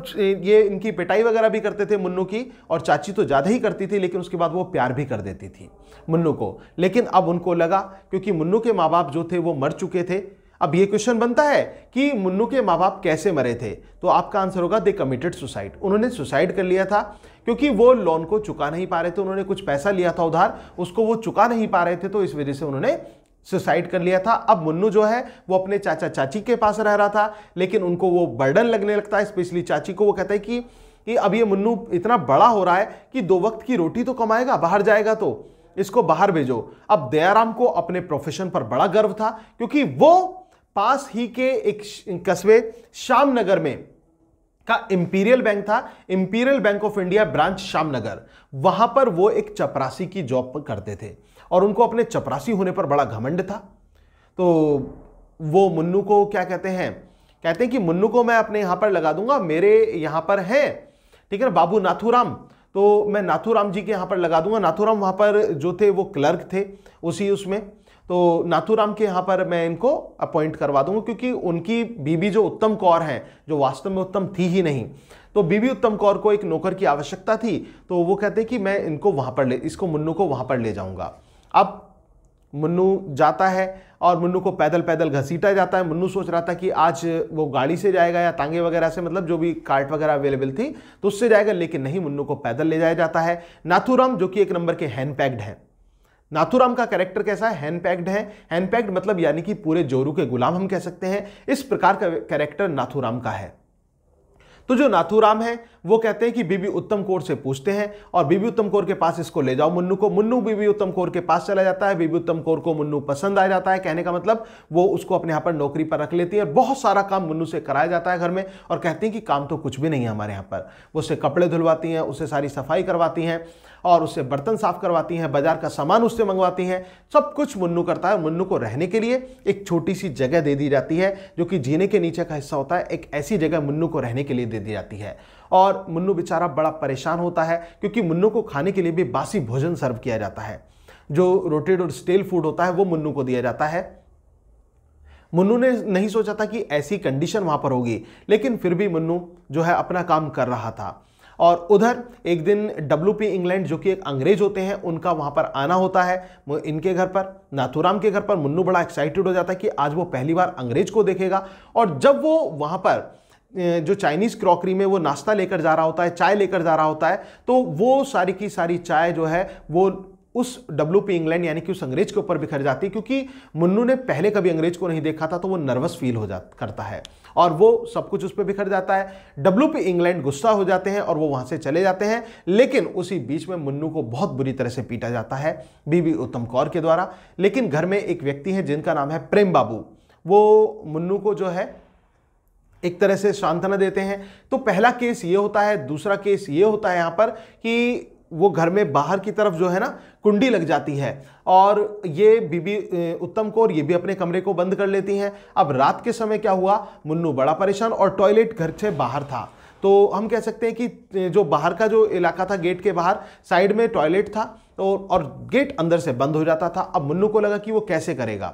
ये इनकी पिटाई वगैरह भी करते थे मुन्नू की और चाची तो ज़्यादा ही करती थी लेकिन उसके बाद वो प्यार भी कर देती थी मुन्नू को लेकिन अब उनको लगा क्योंकि मुन्नू के माँ बाप जो थे वो मर चुके थे अब ये क्वेश्चन बनता है कि मुन्नू के माँ बाप कैसे मरे थे तो आपका आंसर होगा दे कमिटेड सुसाइड उन्होंने सुसाइड कर लिया था क्योंकि वो लोन को चुका नहीं पा रहे थे उन्होंने कुछ पैसा लिया था उधार उसको वो चुका नहीं पा रहे थे तो इस वजह से उन्होंने सुसाइड कर लिया था अब मुन्नू जो है वो अपने चाचा चाची के पास रह रहा था लेकिन उनको वो बर्डन लगने लगता है स्पेशली चाची को वो कहता है कि कि अब ये मुन्नू इतना बड़ा हो रहा है कि दो वक्त की रोटी तो कमाएगा बाहर जाएगा तो इसको बाहर भेजो अब दयाराम को अपने प्रोफेशन पर बड़ा गर्व था क्योंकि वो पास ही के एक कस्बे श्यामनगर में का इंपीरियल बैंक था imperial bank of India branch Shyamnagar वहां पर वो एक चपरासी की जॉब करते थे और उनको अपने चपरासी होने पर बड़ा घमंड था तो वो मुन्नू को क्या कहते हैं कहते हैं कि मुन्नू को मैं अपने यहां पर लगा दूंगा मेरे यहां पर है ठीक है ना बाबू नाथूराम तो मैं नाथूराम जी के यहां पर लगा दूंगा नाथूराम वहां पर जो थे वो क्लर्क थे उसी उसमें तो नाथूराम के यहाँ पर मैं इनको अपॉइंट करवा दूंगा क्योंकि उनकी बीबी जो उत्तम कौर हैं जो वास्तव में उत्तम थी ही नहीं तो बीबी उत्तम कौर को एक नौकर की आवश्यकता थी तो वो कहते कि मैं इनको वहाँ पर ले इसको मुन्नू को वहाँ पर ले जाऊँगा अब मुन्नू जाता है और मुन्नू को पैदल पैदल घसीटा जाता है मुन्नू सोच रहा था कि आज वो गाड़ी से जाएगा या तांगे वगैरह से मतलब जो भी कार्ट वगैरह अवेलेबल थी तो उससे जाएगा लेकिन नहीं मुन्नू को पैदल ले जाया जाता है नाथूराम जो कि एक नंबर के हैंड पैक्ड हैं नाथुराम का कैरेक्टर कैसा है हैंडपैक्ड है हैंडपैक्ड मतलब यानी कि पूरे जोरू के गुलाम हम कह सकते हैं इस प्रकार का कैरेक्टर नाथुराम का है तो जो नाथुराम है वो कहते हैं कि बीबी उत्तम कौर से पूछते हैं और बीबी उत्तम कौर के पास इसको ले जाओ मुन्नू को मुन्नू बीबी उत्तम कौर के पास चला जाता है बीबी उत्तम कौर को मुन्नू पसंद आ जाता है कहने का मतलब वो उसको अपने यहाँ पर नौकरी पर रख लेती है और बहुत सारा काम मुन्नू से कराया जाता है घर में और कहती हैं कि काम तो कुछ भी नहीं है हमारे यहाँ पर वो उससे कपड़े धुलवाती हैं उसे सारी सफाई करवाती हैं और उससे बर्तन साफ करवाती हैं बाजार का सामान उससे मंगवाती हैं सब कुछ मुन्नू करता है मुन्नू को रहने के लिए एक छोटी सी जगह दे दी जाती है जो कि जीने के नीचे का हिस्सा होता है एक ऐसी जगह मुन्नू को रहने के लिए दे दी जाती है और मुन्नू बेचारा बड़ा परेशान होता है क्योंकि मुन्नू को खाने के लिए भी बासी भोजन सर्व किया जाता है जो रोटेड और स्टेल फूड होता है वो मुन्नू को दिया जाता है मुन्नू ने नहीं सोचा था कि ऐसी कंडीशन वहाँ पर होगी लेकिन फिर भी मुन्नू जो है अपना काम कर रहा था और उधर एक दिन डब्ल्यू इंग्लैंड जो कि एक अंग्रेज होते हैं उनका वहाँ पर आना होता है इनके घर पर नाथूराम के घर पर मुन्नू बड़ा एक्साइटेड हो जाता है कि आज वो पहली बार अंग्रेज को देखेगा और जब वो वहाँ पर जो चाइनीज़ क्रॉकरी में वो नाश्ता लेकर जा रहा होता है चाय लेकर जा रहा होता है तो वो सारी की सारी चाय जो है वो उस डब्ल्यू पी इंग्लैंड यानी कि उस अंग्रेज के ऊपर बिखर जाती है क्योंकि मुन्नू ने पहले कभी अंग्रेज को नहीं देखा था तो वो नर्वस फील हो जा करता है और वो सब कुछ उस पर बिखर जाता है डब्लू पी इंग्लैंड गुस्सा हो जाते हैं और वो वहाँ से चले जाते हैं लेकिन उसी बीच में मुन्नू को बहुत बुरी तरह से पीटा जाता है बीबी उत्तम कौर के द्वारा लेकिन घर में एक व्यक्ति है जिनका नाम है प्रेम बाबू वो मुन्नू को जो है एक तरह से सांत्वना देते हैं तो पहला केस ये होता है दूसरा केस ये होता है यहाँ पर कि वो घर में बाहर की तरफ जो है ना कुंडी लग जाती है और ये बीबी उत्तम कौर ये भी अपने कमरे को बंद कर लेती हैं अब रात के समय क्या हुआ मुन्नू बड़ा परेशान और टॉयलेट घर से बाहर था तो हम कह सकते हैं कि जो बाहर का जो इलाका था गेट के बाहर साइड में टॉयलेट था और गेट अंदर से बंद हो जाता था अब मुन्नू को लगा कि वो कैसे करेगा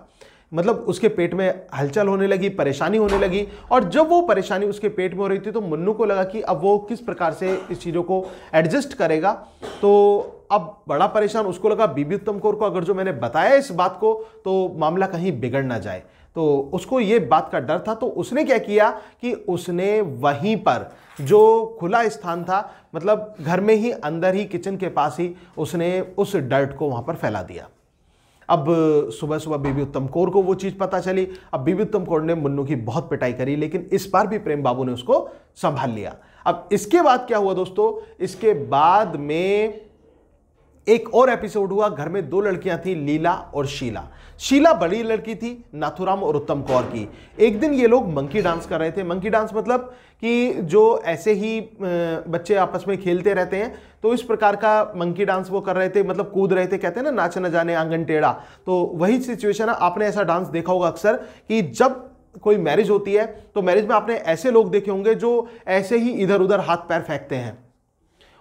मतलब उसके पेट में हलचल होने लगी परेशानी होने लगी और जब वो परेशानी उसके पेट में हो रही थी तो मुन्नू को लगा कि अब वो किस प्रकार से इस चीज़ों को एडजस्ट करेगा तो अब बड़ा परेशान उसको लगा बीबी उत्तम कौर को अगर जो मैंने बताया इस बात को तो मामला कहीं बिगड़ ना जाए तो उसको ये बात का डर था तो उसने क्या किया कि उसने वहीं पर जो खुला स्थान था मतलब घर में ही अंदर ही किचन के पास ही उसने उस डर्ट को वहाँ पर फैला दिया अब सुबह सुबह बीबी उत्तम कौर को वो चीज़ पता चली अब बीबी उत्तम कौर ने मुन्नू की बहुत पिटाई करी लेकिन इस बार भी प्रेम बाबू ने उसको संभाल लिया अब इसके बाद क्या हुआ दोस्तों इसके बाद में एक और एपिसोड हुआ घर में दो लड़कियां थी लीला और शीला शीला बड़ी लड़की थी नाथुराम और उत्तम कौर की एक दिन ये लोग मंकी डांस कर रहे थे मंकी डांस मतलब कि जो ऐसे ही बच्चे आपस में खेलते रहते हैं तो इस प्रकार का मंकी डांस वो कर रहे थे मतलब कूद रहे थे कहते हैं ना नाच न जाने आंगन टेढ़ा तो वही सिचुएशन है आपने ऐसा डांस देखा होगा अक्सर कि जब कोई मैरिज होती है तो मैरिज में आपने ऐसे लोग देखे होंगे जो ऐसे ही इधर उधर हाथ पैर फेंकते हैं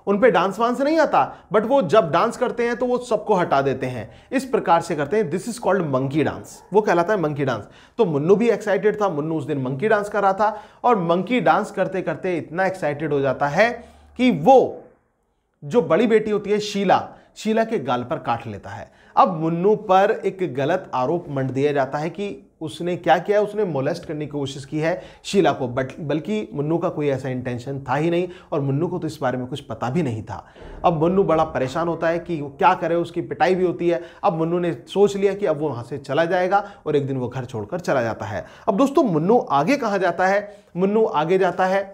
उन पे डांस वांस नहीं आता बट वो जब डांस करते हैं तो वो सबको हटा देते हैं इस प्रकार से करते हैं this is called monkey dance वो कहलाता है मंकी डांस तो मुन्नू भी एक्साइटेड था मुन्नू उस दिन मंकी डांस कर रहा था और मंकी डांस करते करते इतना एक्साइटेड हो जाता है कि वो जो बड़ी बेटी होती है शीला शीला के गाल पर काट लेता है अब मुन्नू पर एक गलत आरोप मंड दिया जाता है कि उसने क्या किया उसने मोलेस्ट करने की कोशिश की है शीला को बट बल्कि मुन्नू का कोई ऐसा इंटेंशन था ही नहीं और मुन्नू को तो इस बारे में कुछ पता भी नहीं था अब मुन्नू बड़ा परेशान होता है कि वो क्या करे उसकी पिटाई भी होती है अब मुन्नू ने सोच लिया कि अब वो वहाँ से चला जाएगा और एक दिन वो घर छोड़कर चला जाता है अब दोस्तों मुन्नू आगे कहाँ जाता है मुन्नू आगे जाता है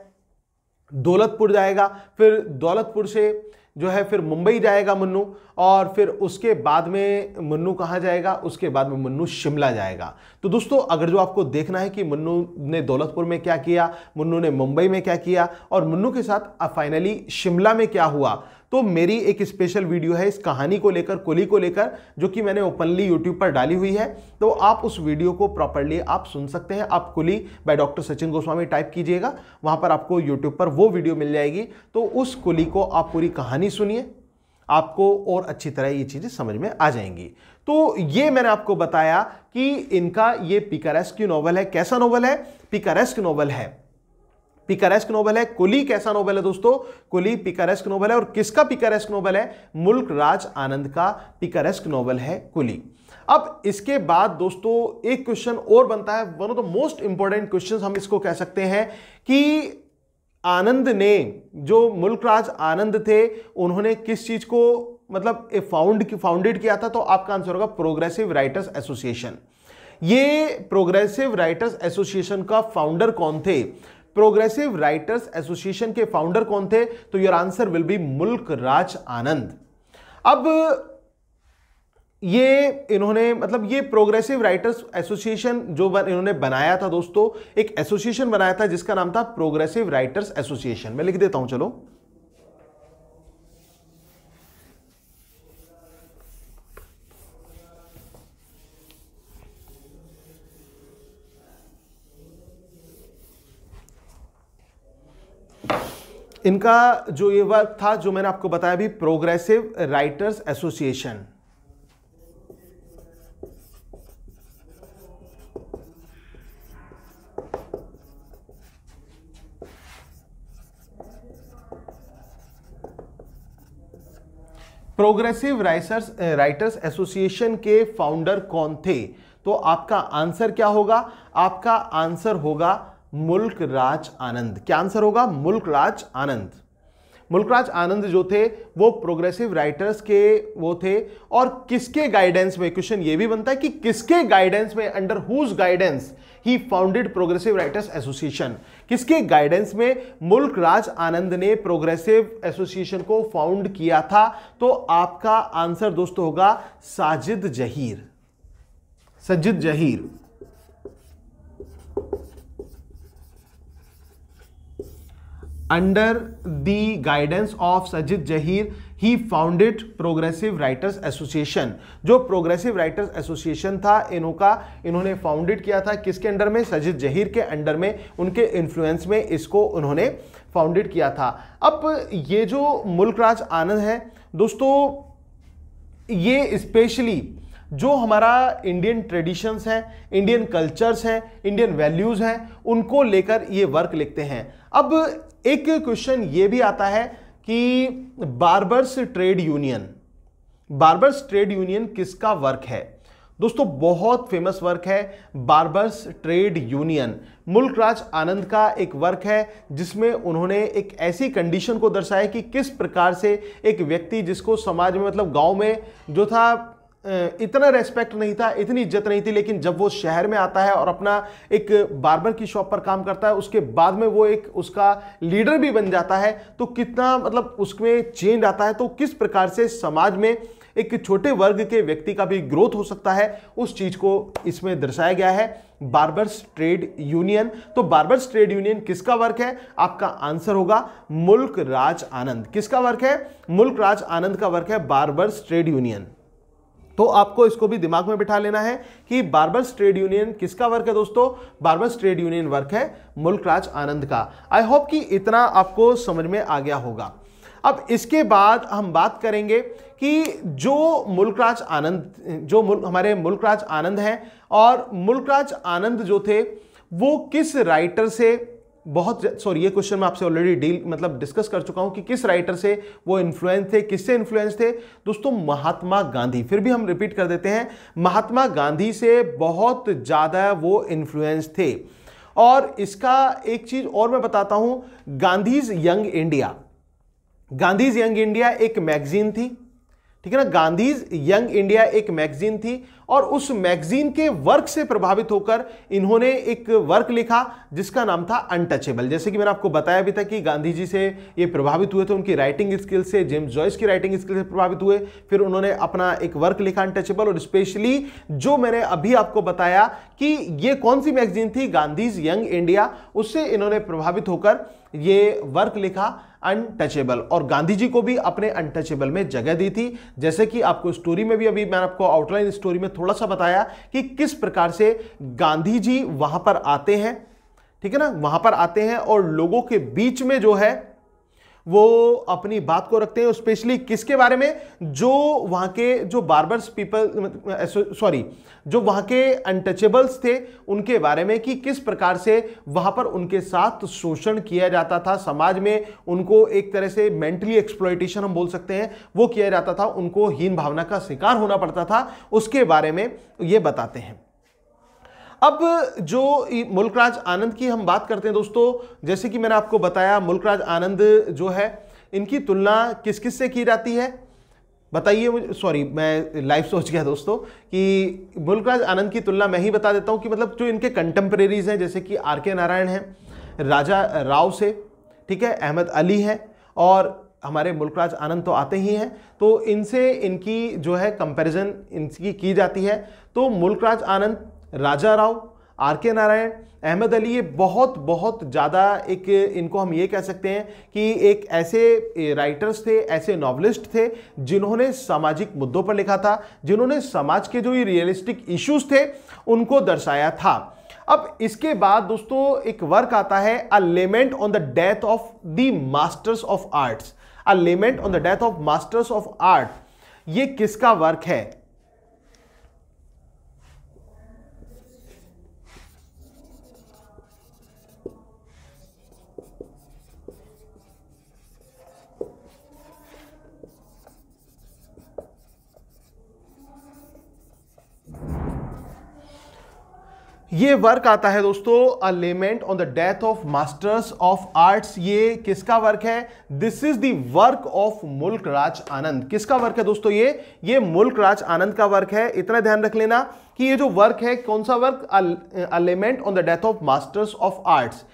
दौलतपुर जाएगा फिर दौलतपुर से जो है फिर मुंबई जाएगा मन्नू और फिर उसके बाद में मन्नू कहाँ जाएगा उसके बाद में मन्नू शिमला जाएगा तो दोस्तों अगर जो आपको देखना है कि मन्नू ने दौलतपुर में क्या किया मन्नू ने मुंबई में क्या किया और मन्नू के साथ अब फाइनली शिमला में क्या हुआ तो मेरी एक स्पेशल वीडियो है इस कहानी को लेकर कोली को लेकर जो कि मैंने ओपनली यूट्यूब पर डाली हुई है तो आप उस वीडियो को प्रॉपरली आप सुन सकते हैं आप Coolie by doctor Sachin Goswami type कीजिएगा वहाँ पर आपको यूट्यूब पर वो वीडियो मिल जाएगी तो उस कोली को आप पूरी कहानी सुनिए आपको और अच्छी तरह ये चीज़ें समझ में आ जाएंगी तो ये मैंने आपको बताया कि इनका ये पिकारेस्क नॉवल है कैसा नॉवल है पिकारेस्क नॉवल है पिकारेस्क नोबेल है कुली कैसा नोबेल है दोस्तों कुली पिकारेस्क नोबेल है और किसका पिकारेस्क नोबेल है मुल्क राज आनंद का पिकारेस्क नोबेल है कुली अब इसके बाद दोस्तों एक क्वेश्चन और बनता है one of the most important question हम इसको कह सकते हैं कि आनंद ने जो मुल्कराज आनंद थे उन्होंने किस चीज को मतलब फाउंड फाउंडेड किया था तो आपका आंसर होगा प्रोग्रेसिव राइटर्स एसोसिएशन ये प्रोग्रेसिव राइटर्स एसोसिएशन का फाउंडर कौन थे प्रोग्रेसिव राइटर्स एसोसिएशन के फाउंडर कौन थे तो योर आंसर विल बी मुल्क राज आनंद अब ये इन्होंने मतलब ये प्रोग्रेसिव राइटर्स एसोसिएशन जो बन, इन्होंने बनाया था दोस्तों एक एसोसिएशन बनाया था जिसका नाम था प्रोग्रेसिव राइटर्स एसोसिएशन मैं लिख देता हूं चलो इनका जो ये वर्क था जो मैंने आपको बताया भी progressive writers association progressive writers writers association के फाउंडर कौन थे तो आपका आंसर क्या होगा आपका आंसर होगा मुल्क राज आनंद क्या आंसर होगा मुल्क राज आनंद मुल्कराज आनंद जो थे वो प्रोग्रेसिव राइटर्स के वो थे और किसके गाइडेंस में क्वेश्चन ये भी बनता है कि किसके गाइडेंस में under whose guidance he founded progressive writers association किसके गाइडेंस में मुल्कराज आनंद ने प्रोग्रेसिव एसोसिएशन को फाउंड किया था तो आपका आंसर दोस्तों होगा Sajjad Zaheer Sajjad Zaheer under the guidance of Sajjad Zaheer he founded progressive writers association जो प्रोग्रेसिव राइटर्स एसोसिएशन था का इन्होंने फाउंडेड किया था किसके अंडर में सजिद जहीर के अंडर में उनके इन्फ्लुएंस में इसको उन्होंने फाउंडेड किया था अब ये जो मुल्क राज आनंद है दोस्तों ये स्पेशली जो हमारा इंडियन ट्रेडिशंस हैं इंडियन कल्चर्स हैं इंडियन वैल्यूज़ हैं उनको लेकर ये वर्क लिखते हैं अब एक क्वेश्चन ये भी आता है कि barbers trade union barbers trade union किसका वर्क है दोस्तों बहुत फेमस वर्क है barbers trade union Mulk Raj आनंद का एक वर्क है जिसमें उन्होंने एक ऐसी कंडीशन को दर्शाया कि किस प्रकार से एक व्यक्ति जिसको समाज में मतलब गांव में जो था इतना रेस्पेक्ट नहीं था इतनी इज्जत नहीं थी लेकिन जब वो शहर में आता है और अपना एक बार्बर की शॉप पर काम करता है उसके बाद में वो एक उसका लीडर भी बन जाता है तो कितना मतलब उसमें चेंज आता है तो किस प्रकार से समाज में एक छोटे वर्ग के व्यक्ति का भी ग्रोथ हो सकता है उस चीज को इसमें दर्शाया गया है बार्बर्स ट्रेड यूनियन तो बार्बर्स ट्रेड यूनियन किसका वर्क है आपका आंसर होगा मुल्क राज आनंद किसका वर्क है मुल्क राज आनंद का वर्क है बार्बर्स ट्रेड यूनियन तो आपको इसको भी दिमाग में बिठा लेना है कि बार्बर्स ट्रेड यूनियन किसका वर्क है दोस्तों बार्बर्स ट्रेड यूनियन वर्क है मुल्कराज आनंद का आई होप कि इतना आपको समझ में आ गया होगा अब इसके बाद हम बात करेंगे कि जो मुल्कराज आनंद जो मुल, हमारे मुल्कराज आनंद हैं और मुल्कराज आनंद जो थे वो किस राइटर से बहुत सॉरी ये क्वेश्चन मैं आपसे ऑलरेडी डील मतलब डिस्कस कर चुका हूं कि किस राइटर से वो इन्फ्लुएंस थे किससे इन्फ्लुएंस थे दोस्तों महात्मा गांधी फिर भी हम रिपीट कर देते हैं महात्मा गांधी से बहुत ज़्यादा वो इन्फ्लुएंस थे और इसका एक चीज़ और मैं बताता हूं Gandhi's young India Gandhi's young India एक मैगजीन थी ठीक है ना गांधीज यंग इंडिया एक मैगजीन थी और उस मैगजीन के वर्क से प्रभावित होकर इन्होंने एक वर्क लिखा जिसका नाम था अनटचेबल जैसे कि मैंने आपको बताया भी था कि गांधी जी से ये प्रभावित हुए थे उनकी राइटिंग स्किल से जेम्स जॉयस की राइटिंग स्किल से प्रभावित हुए फिर उन्होंने अपना एक वर्क लिखा अनटचेबल और स्पेशली जो मैंने अभी आपको बताया कि ये कौन सी मैगजीन थी गांधीज यंग इंडिया उससे इन्होंने प्रभावित होकर ये वर्क लिखा अनटचेबल और गांधी जी को भी अपने अनटचेबल में जगह दी थी जैसे कि आपको स्टोरी में भी अभी मैंने आपको आउटलाइन स्टोरी में थोड़ा सा बताया कि किस प्रकार से गांधी जी वहां पर आते हैं ठीक है ना वहां पर आते हैं और लोगों के बीच में जो है वो अपनी बात को रखते हैं स्पेशली किसके बारे में जो वहाँ के जो बार्बर्स पीपल सॉरी जो वहाँ के अनटचेबल्स थे उनके बारे में कि किस प्रकार से वहाँ पर उनके साथ शोषण किया जाता था समाज में उनको एक तरह से मेंटली एक्सप्लोइटेशन हम बोल सकते हैं वो किया जाता था उनको हीन भावना का शिकार होना पड़ता था उसके बारे में ये बताते हैं अब जो मुल्कराज आनंद की हम बात करते हैं दोस्तों जैसे कि मैंने आपको बताया मुल्कराज आनंद जो है इनकी तुलना किस किस से की जाती है बताइए मुझे सॉरी मैं लाइव सोच गया दोस्तों कि मुल्कराज आनंद की तुलना मैं ही बता देता हूँ कि मतलब जो इनके कंटेम्प्रेरीज हैं जैसे कि आर के नारायण हैं राजा राव से ठीक है अहमद अली हैं और हमारे मुल्कराज आनंद तो आते ही हैं तो इनसे इनकी जो है कंपैरिजन इनकी की जाती है तो मुल्कराज आनंद राजा राव आर के नारायण अहमद अली ये बहुत बहुत ज़्यादा एक इनको हम ये कह सकते हैं कि एक ऐसे राइटर्स थे ऐसे नॉवलिस्ट थे जिन्होंने सामाजिक मुद्दों पर लिखा था जिन्होंने समाज के जो ये रियलिस्टिक इश्यूज थे उनको दर्शाया था अब इसके बाद दोस्तों एक वर्क आता है a lament on the death of the masters of arts a lament on the death of masters of art ये किसका वर्क है ये वर्क आता है दोस्तों a lament on the death of masters of arts ये किसका वर्क है this is the work of Mulk Raj आनंद किसका वर्क है दोस्तों ये ये मुल्क राज आनंद का वर्क है इतना ध्यान रख लेना कि ये जो वर्क है कौन सा work a lament on the death of masters of arts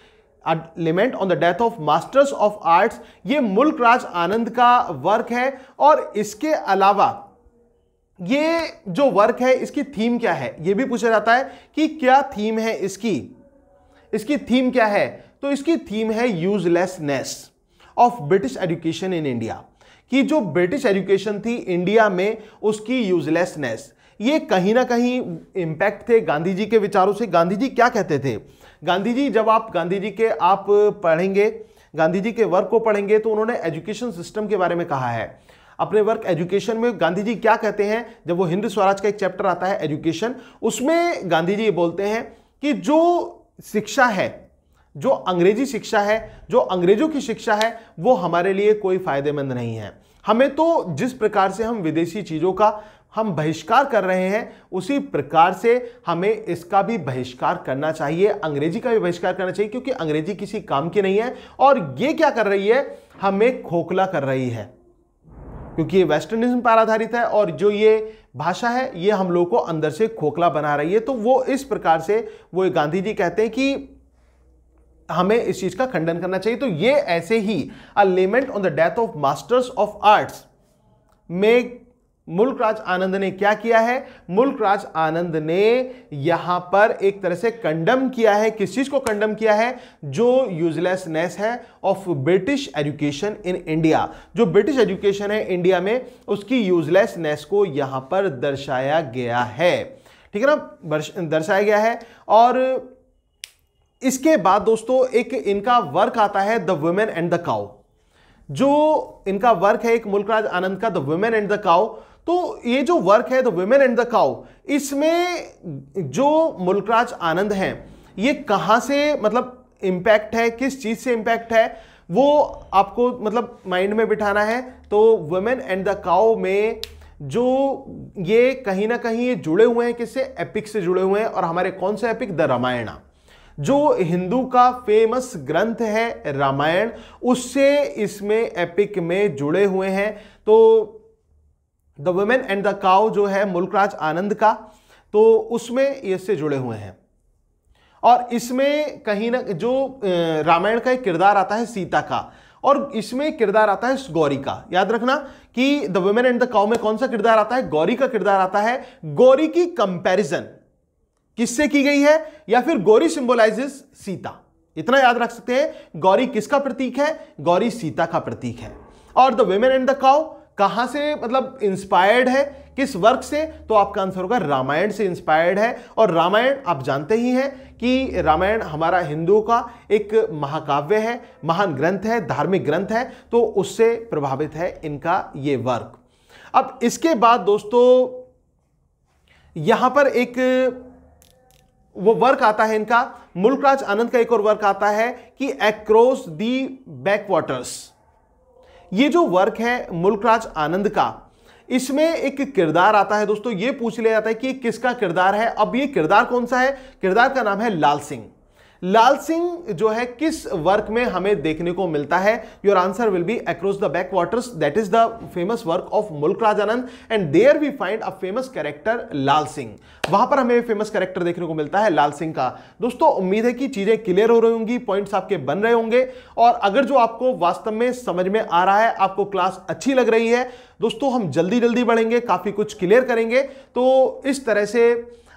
lament on the death of masters of arts ये मुल्क राज आनंद का वर्क है और इसके अलावा ये जो वर्क है इसकी थीम क्या है ये भी पूछा जाता है कि क्या थीम है इसकी इसकी थीम क्या है तो इसकी थीम है uselessness of British education in India कि जो ब्रिटिश एजुकेशन थी इंडिया में उसकी यूजलेसनेस ये कहीं ना कहीं इम्पैक्ट थे गांधी जी के विचारों से गांधी जी क्या कहते थे गांधी जी जब आप गांधी जी के आप पढ़ेंगे गांधी जी के वर्क को पढ़ेंगे तो उन्होंने एजुकेशन सिस्टम के बारे में कहा है अपने वर्क एजुकेशन में गांधी जी क्या कहते हैं जब वो हिंदू स्वराज का एक चैप्टर आता है एजुकेशन उसमें गांधी जी ये बोलते हैं कि जो शिक्षा है जो अंग्रेजी शिक्षा है जो अंग्रेजों की शिक्षा है वो हमारे लिए कोई फायदेमंद नहीं है हमें तो जिस प्रकार से हम विदेशी चीज़ों का हम बहिष्कार कर रहे हैं उसी प्रकार से हमें इसका भी बहिष्कार करना चाहिए अंग्रेजी का भी बहिष्कार करना चाहिए क्योंकि अंग्रेजी किसी काम की नहीं है और ये क्या कर रही है हमें खोखला कर रही है क्योंकि ये वेस्टर्निज्म पर आधारित है और जो ये भाषा है ये हम लोग को अंदर से खोखला बना रही है तो वो इस प्रकार से वो गांधी जी कहते हैं कि हमें इस चीज का खंडन करना चाहिए तो ये ऐसे ही a lament on the death of masters of arts में मुल्कराज आनंद ने क्या किया है मुल्कराज आनंद ने यहां पर एक तरह से कंडम किया है किस चीज को कंडम किया है जो यूजलेसनेस है of British education in India जो ब्रिटिश एजुकेशन है इंडिया में उसकी यूजलेसनेस को यहां पर दर्शाया गया है ठीक है ना दर्शाया गया है और इसके बाद दोस्तों एक इनका वर्क आता है the women and the cow जो इनका वर्क है एक मुल्कराज आनंद का the women and the cow तो ये जो वर्क है the women and the cow इसमें जो मुल्कराज आनंद हैं ये कहाँ से मतलब इम्पैक्ट है किस चीज़ से इम्पैक्ट है वो आपको मतलब माइंड में बिठाना है तो वुमेन एंड द काउ में जो ये कहीं ना कहीं ये जुड़े हुए हैं किससे एपिक से जुड़े हुए हैं और हमारे कौन से एपिक द रामायणा जो हिंदू का फेमस ग्रंथ है रामायण उससे इसमें एपिक में जुड़े हुए हैं तो the women and the cow जो है मुल्कराज आनंद का तो उसमें इससे जुड़े हुए हैं और इसमें कहीं ना जो रामायण का एक किरदार आता है सीता का और इसमें किरदार आता है गौरी का याद रखना कि the women and the cow में कौन सा किरदार आता है गौरी का किरदार आता है गौरी की कंपैरिजन किससे की गई है या फिर गौरी सिंबोलाइजेस सीता इतना याद रख सकते हैं गौरी किसका प्रतीक है गौरी सीता का प्रतीक है और the women and the cow कहां से मतलब इंस्पायर्ड है किस वर्क से तो आपका आंसर होगा रामायण से इंस्पायर्ड है और रामायण आप जानते ही हैं कि रामायण हमारा हिंदुओं का एक महाकाव्य है महान ग्रंथ है धार्मिक ग्रंथ है तो उससे प्रभावित है इनका ये वर्क अब इसके बाद दोस्तों यहां पर एक वो वर्क आता है इनका मुल्कराज आनंद का एक और वर्क आता है कि एक्रॉस दी बैकवाटर्स ये जो वर्क है मुल्कराज आनंद का इसमें एक किरदार आता है दोस्तों ये पूछ लिया जाता है कि किसका किरदार है अब ये किरदार कौन सा है किरदार का नाम है लाल सिंह लाल सिंह जो है किस वर्क में हमें देखने को मिलता है your answer will be across the back waters that is the famous work of Mulk Rajanand and there we find a famous character Lal Singh वहां पर हमें फेमस कैरेक्टर देखने को मिलता है लाल सिंह का दोस्तों उम्मीद है कि चीजें क्लियर हो रही होंगी पॉइंट्स आपके बन रहे होंगे और अगर जो आपको वास्तव में समझ में आ रहा है आपको क्लास अच्छी लग रही है दोस्तों हम जल्दी जल्दी बढ़ेंगे काफी कुछ क्लियर करेंगे तो इस तरह से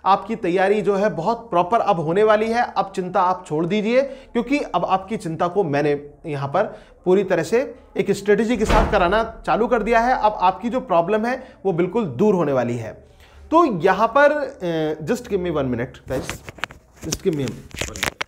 आपकी तैयारी जो है बहुत प्रॉपर अब होने वाली है अब चिंता आप छोड़ दीजिए क्योंकि अब आपकी चिंता को मैंने यहाँ पर पूरी तरह से एक स्ट्रेटजी के साथ कराना चालू कर दिया है अब आपकी जो प्रॉब्लम है वो बिल्कुल दूर होने वाली है तो यहाँ पर just give me one minute just give me one minute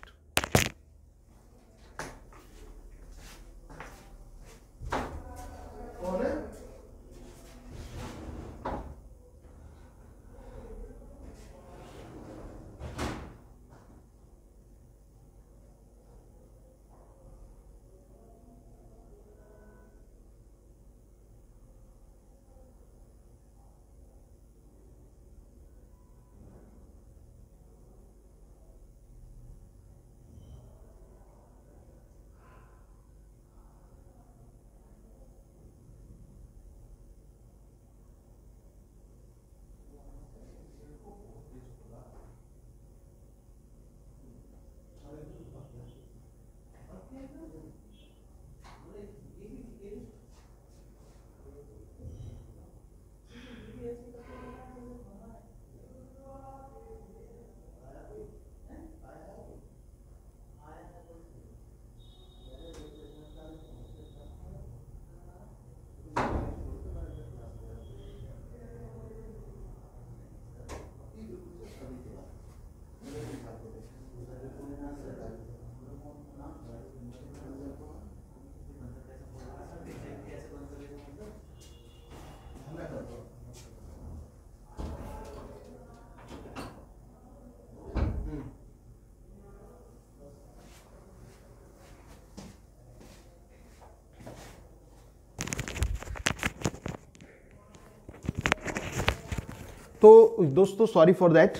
तो दोस्तों सॉरी फॉर दैट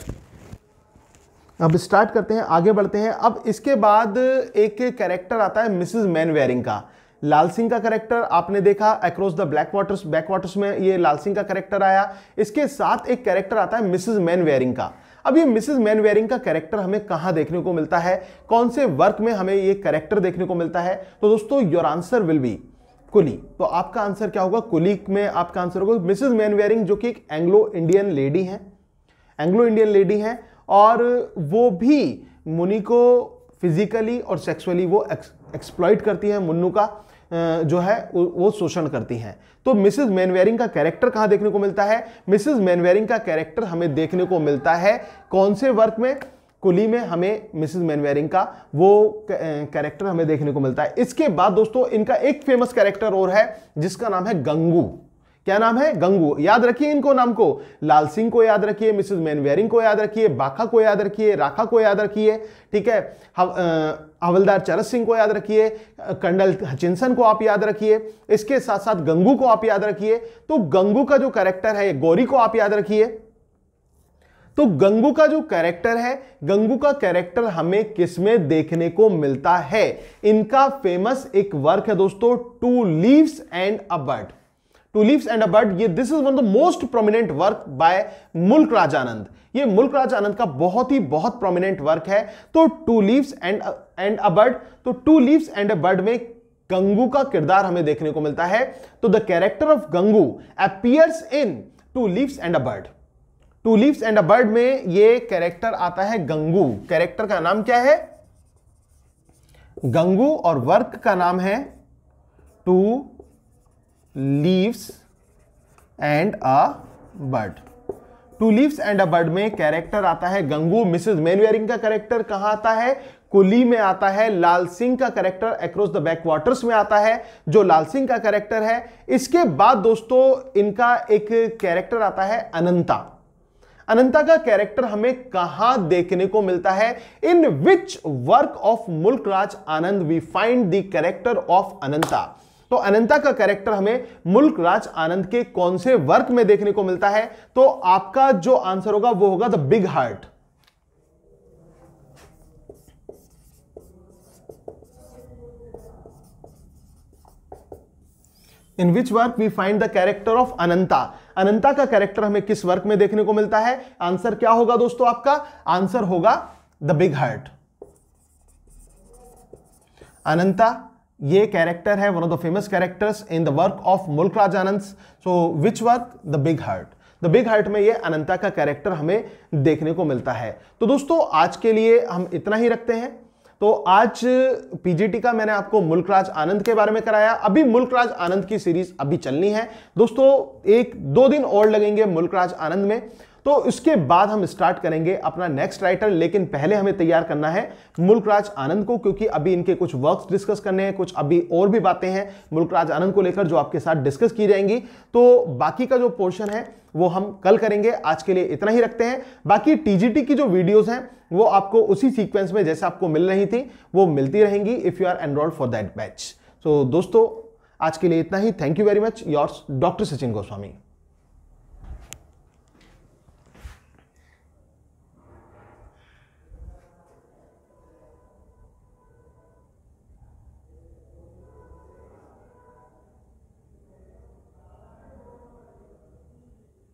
अब स्टार्ट करते हैं आगे बढ़ते हैं अब इसके बाद एक कैरेक्टर आता है मिसेज मैन वेरिंग का लाल सिंह का करेक्टर आपने देखा across the black waters back waters में ये लाल सिंह का करेक्टर आया इसके साथ एक कैरेक्टर आता है मिसेज मैन वेरिंग का अब ये मिसेज मैन वेरिंग का कैरेक्टर हमें कहाँ देखने को मिलता है कौन से वर्क में हमें ये कैरेक्टर देखने को मिलता है तो दोस्तों your answer will be Coolie तो आपका आंसर क्या होगा कुली में आपका आंसर होगा मिसेज मैनवेरिंग जो कि एक एंग्लो इंडियन लेडी है एंग्लो इंडियन लेडी है और वो भी मुनि को फिजिकली और सेक्सुअली वो एक्सप्लॉइट करती है मुन्नू का जो है वो शोषण करती हैं तो मिसेस मैनवेरिंग का कैरेक्टर कहाँ देखने को मिलता है मिसेस मैनवेरिंग का कैरेक्टर हमें देखने को मिलता है कौन से वर्क में कुली में हमें मिसिज मैनवेरिंग का वो कैरेक्टर हमें देखने को मिलता है इसके बाद दोस्तों इनका एक फेमस कैरेक्टर और है जिसका नाम है गंगू क्या नाम है गंगू याद रखिए इनको नाम को लाल सिंह को याद रखिए मिसिज मैनवेरिंग को याद रखिए बाखा को याद रखिए राखा को याद रखिए ठीक है हवलदार चरस सिंह को याद रखिए कंडल हचिनसन को आप याद रखिए इसके साथ साथ गंगू को आप याद रखिए तो गंगू का जो कैरेक्टर है गौरी को आप याद रखिए तो गंगू का जो कैरेक्टर है गंगू का कैरेक्टर हमें किसमें देखने को मिलता है इनका फेमस एक वर्क है दोस्तों two leaves and a bird two leaves and a bird ये this is one the most prominent work by Mulk Rajanand ये मुल्क राजानंद का बहुत ही बहुत प्रोमिनेंट वर्क है तो two leaves and and a bird तो two leaves and a bird में गंगू का किरदार हमें देखने को मिलता है तो the character of Gangu appears in two leaves and a bird two leaves and a bird में ये कैरेक्टर आता है गंगू कैरेक्टर का नाम क्या है गंगू और वर्क का नाम है two leaves and a bird two leaves and a bird में कैरेक्टर आता है गंगू मिसेज मेनवेयरिंग का कैरेक्टर कहां आता है कुली में आता है लाल सिंह का character across the back waters में आता है जो लाल सिंह का कैरेक्टर है इसके बाद दोस्तों इनका एक कैरेक्टर आता है अनंता अनंता का कैरेक्टर हमें कहा देखने को मिलता है in which work of Mulkraj Anand we find the character of Ananta तो अनंता का कैरेक्टर हमें मुल्क राज आनंद के कौन से वर्क में देखने को मिलता है तो आपका जो आंसर होगा वो होगा the big heart in which work we find the character of Ananta. Ananta का कैरेक्टर हमें किस वर्क में देखने को मिलता है आंसर क्या होगा दोस्तों आपका आंसर होगा द बिग हर्ट अनंता ये कैरेक्टर है one of the famous characters in the work of Mulk Raj Anand so which work the big heart the big heart में ये अनंता का कैरेक्टर हमें देखने को मिलता है तो दोस्तों आज के लिए हम इतना ही रखते हैं तो आज पीजीटी का मैंने आपको मुल्कराज आनंद के बारे में कराया अभी मुल्कराज आनंद की सीरीज अभी चलनी है दोस्तों एक दो दिन और लगेंगे मुल्कराज आनंद में तो उसके बाद हम स्टार्ट करेंगे अपना नेक्स्ट राइटर लेकिन पहले हमें तैयार करना है मुल्कराज आनंद को क्योंकि अभी इनके कुछ वर्क्स डिस्कस करने हैं कुछ अभी और भी बातें हैं मुल्कराज आनंद को लेकर जो आपके साथ डिस्कस की जाएंगी तो बाकी का जो पोर्शन है वो हम कल करेंगे आज के लिए इतना ही रखते हैं बाकी टीजीटी की जो वीडियोस हैं वो आपको उसी सीक्वेंस में जैसे आपको मिल रही थी वो मिलती रहेंगी if you are enrolled for that batch so दोस्तों आज के लिए इतना ही thank you very much yours doctor Sachin Goswami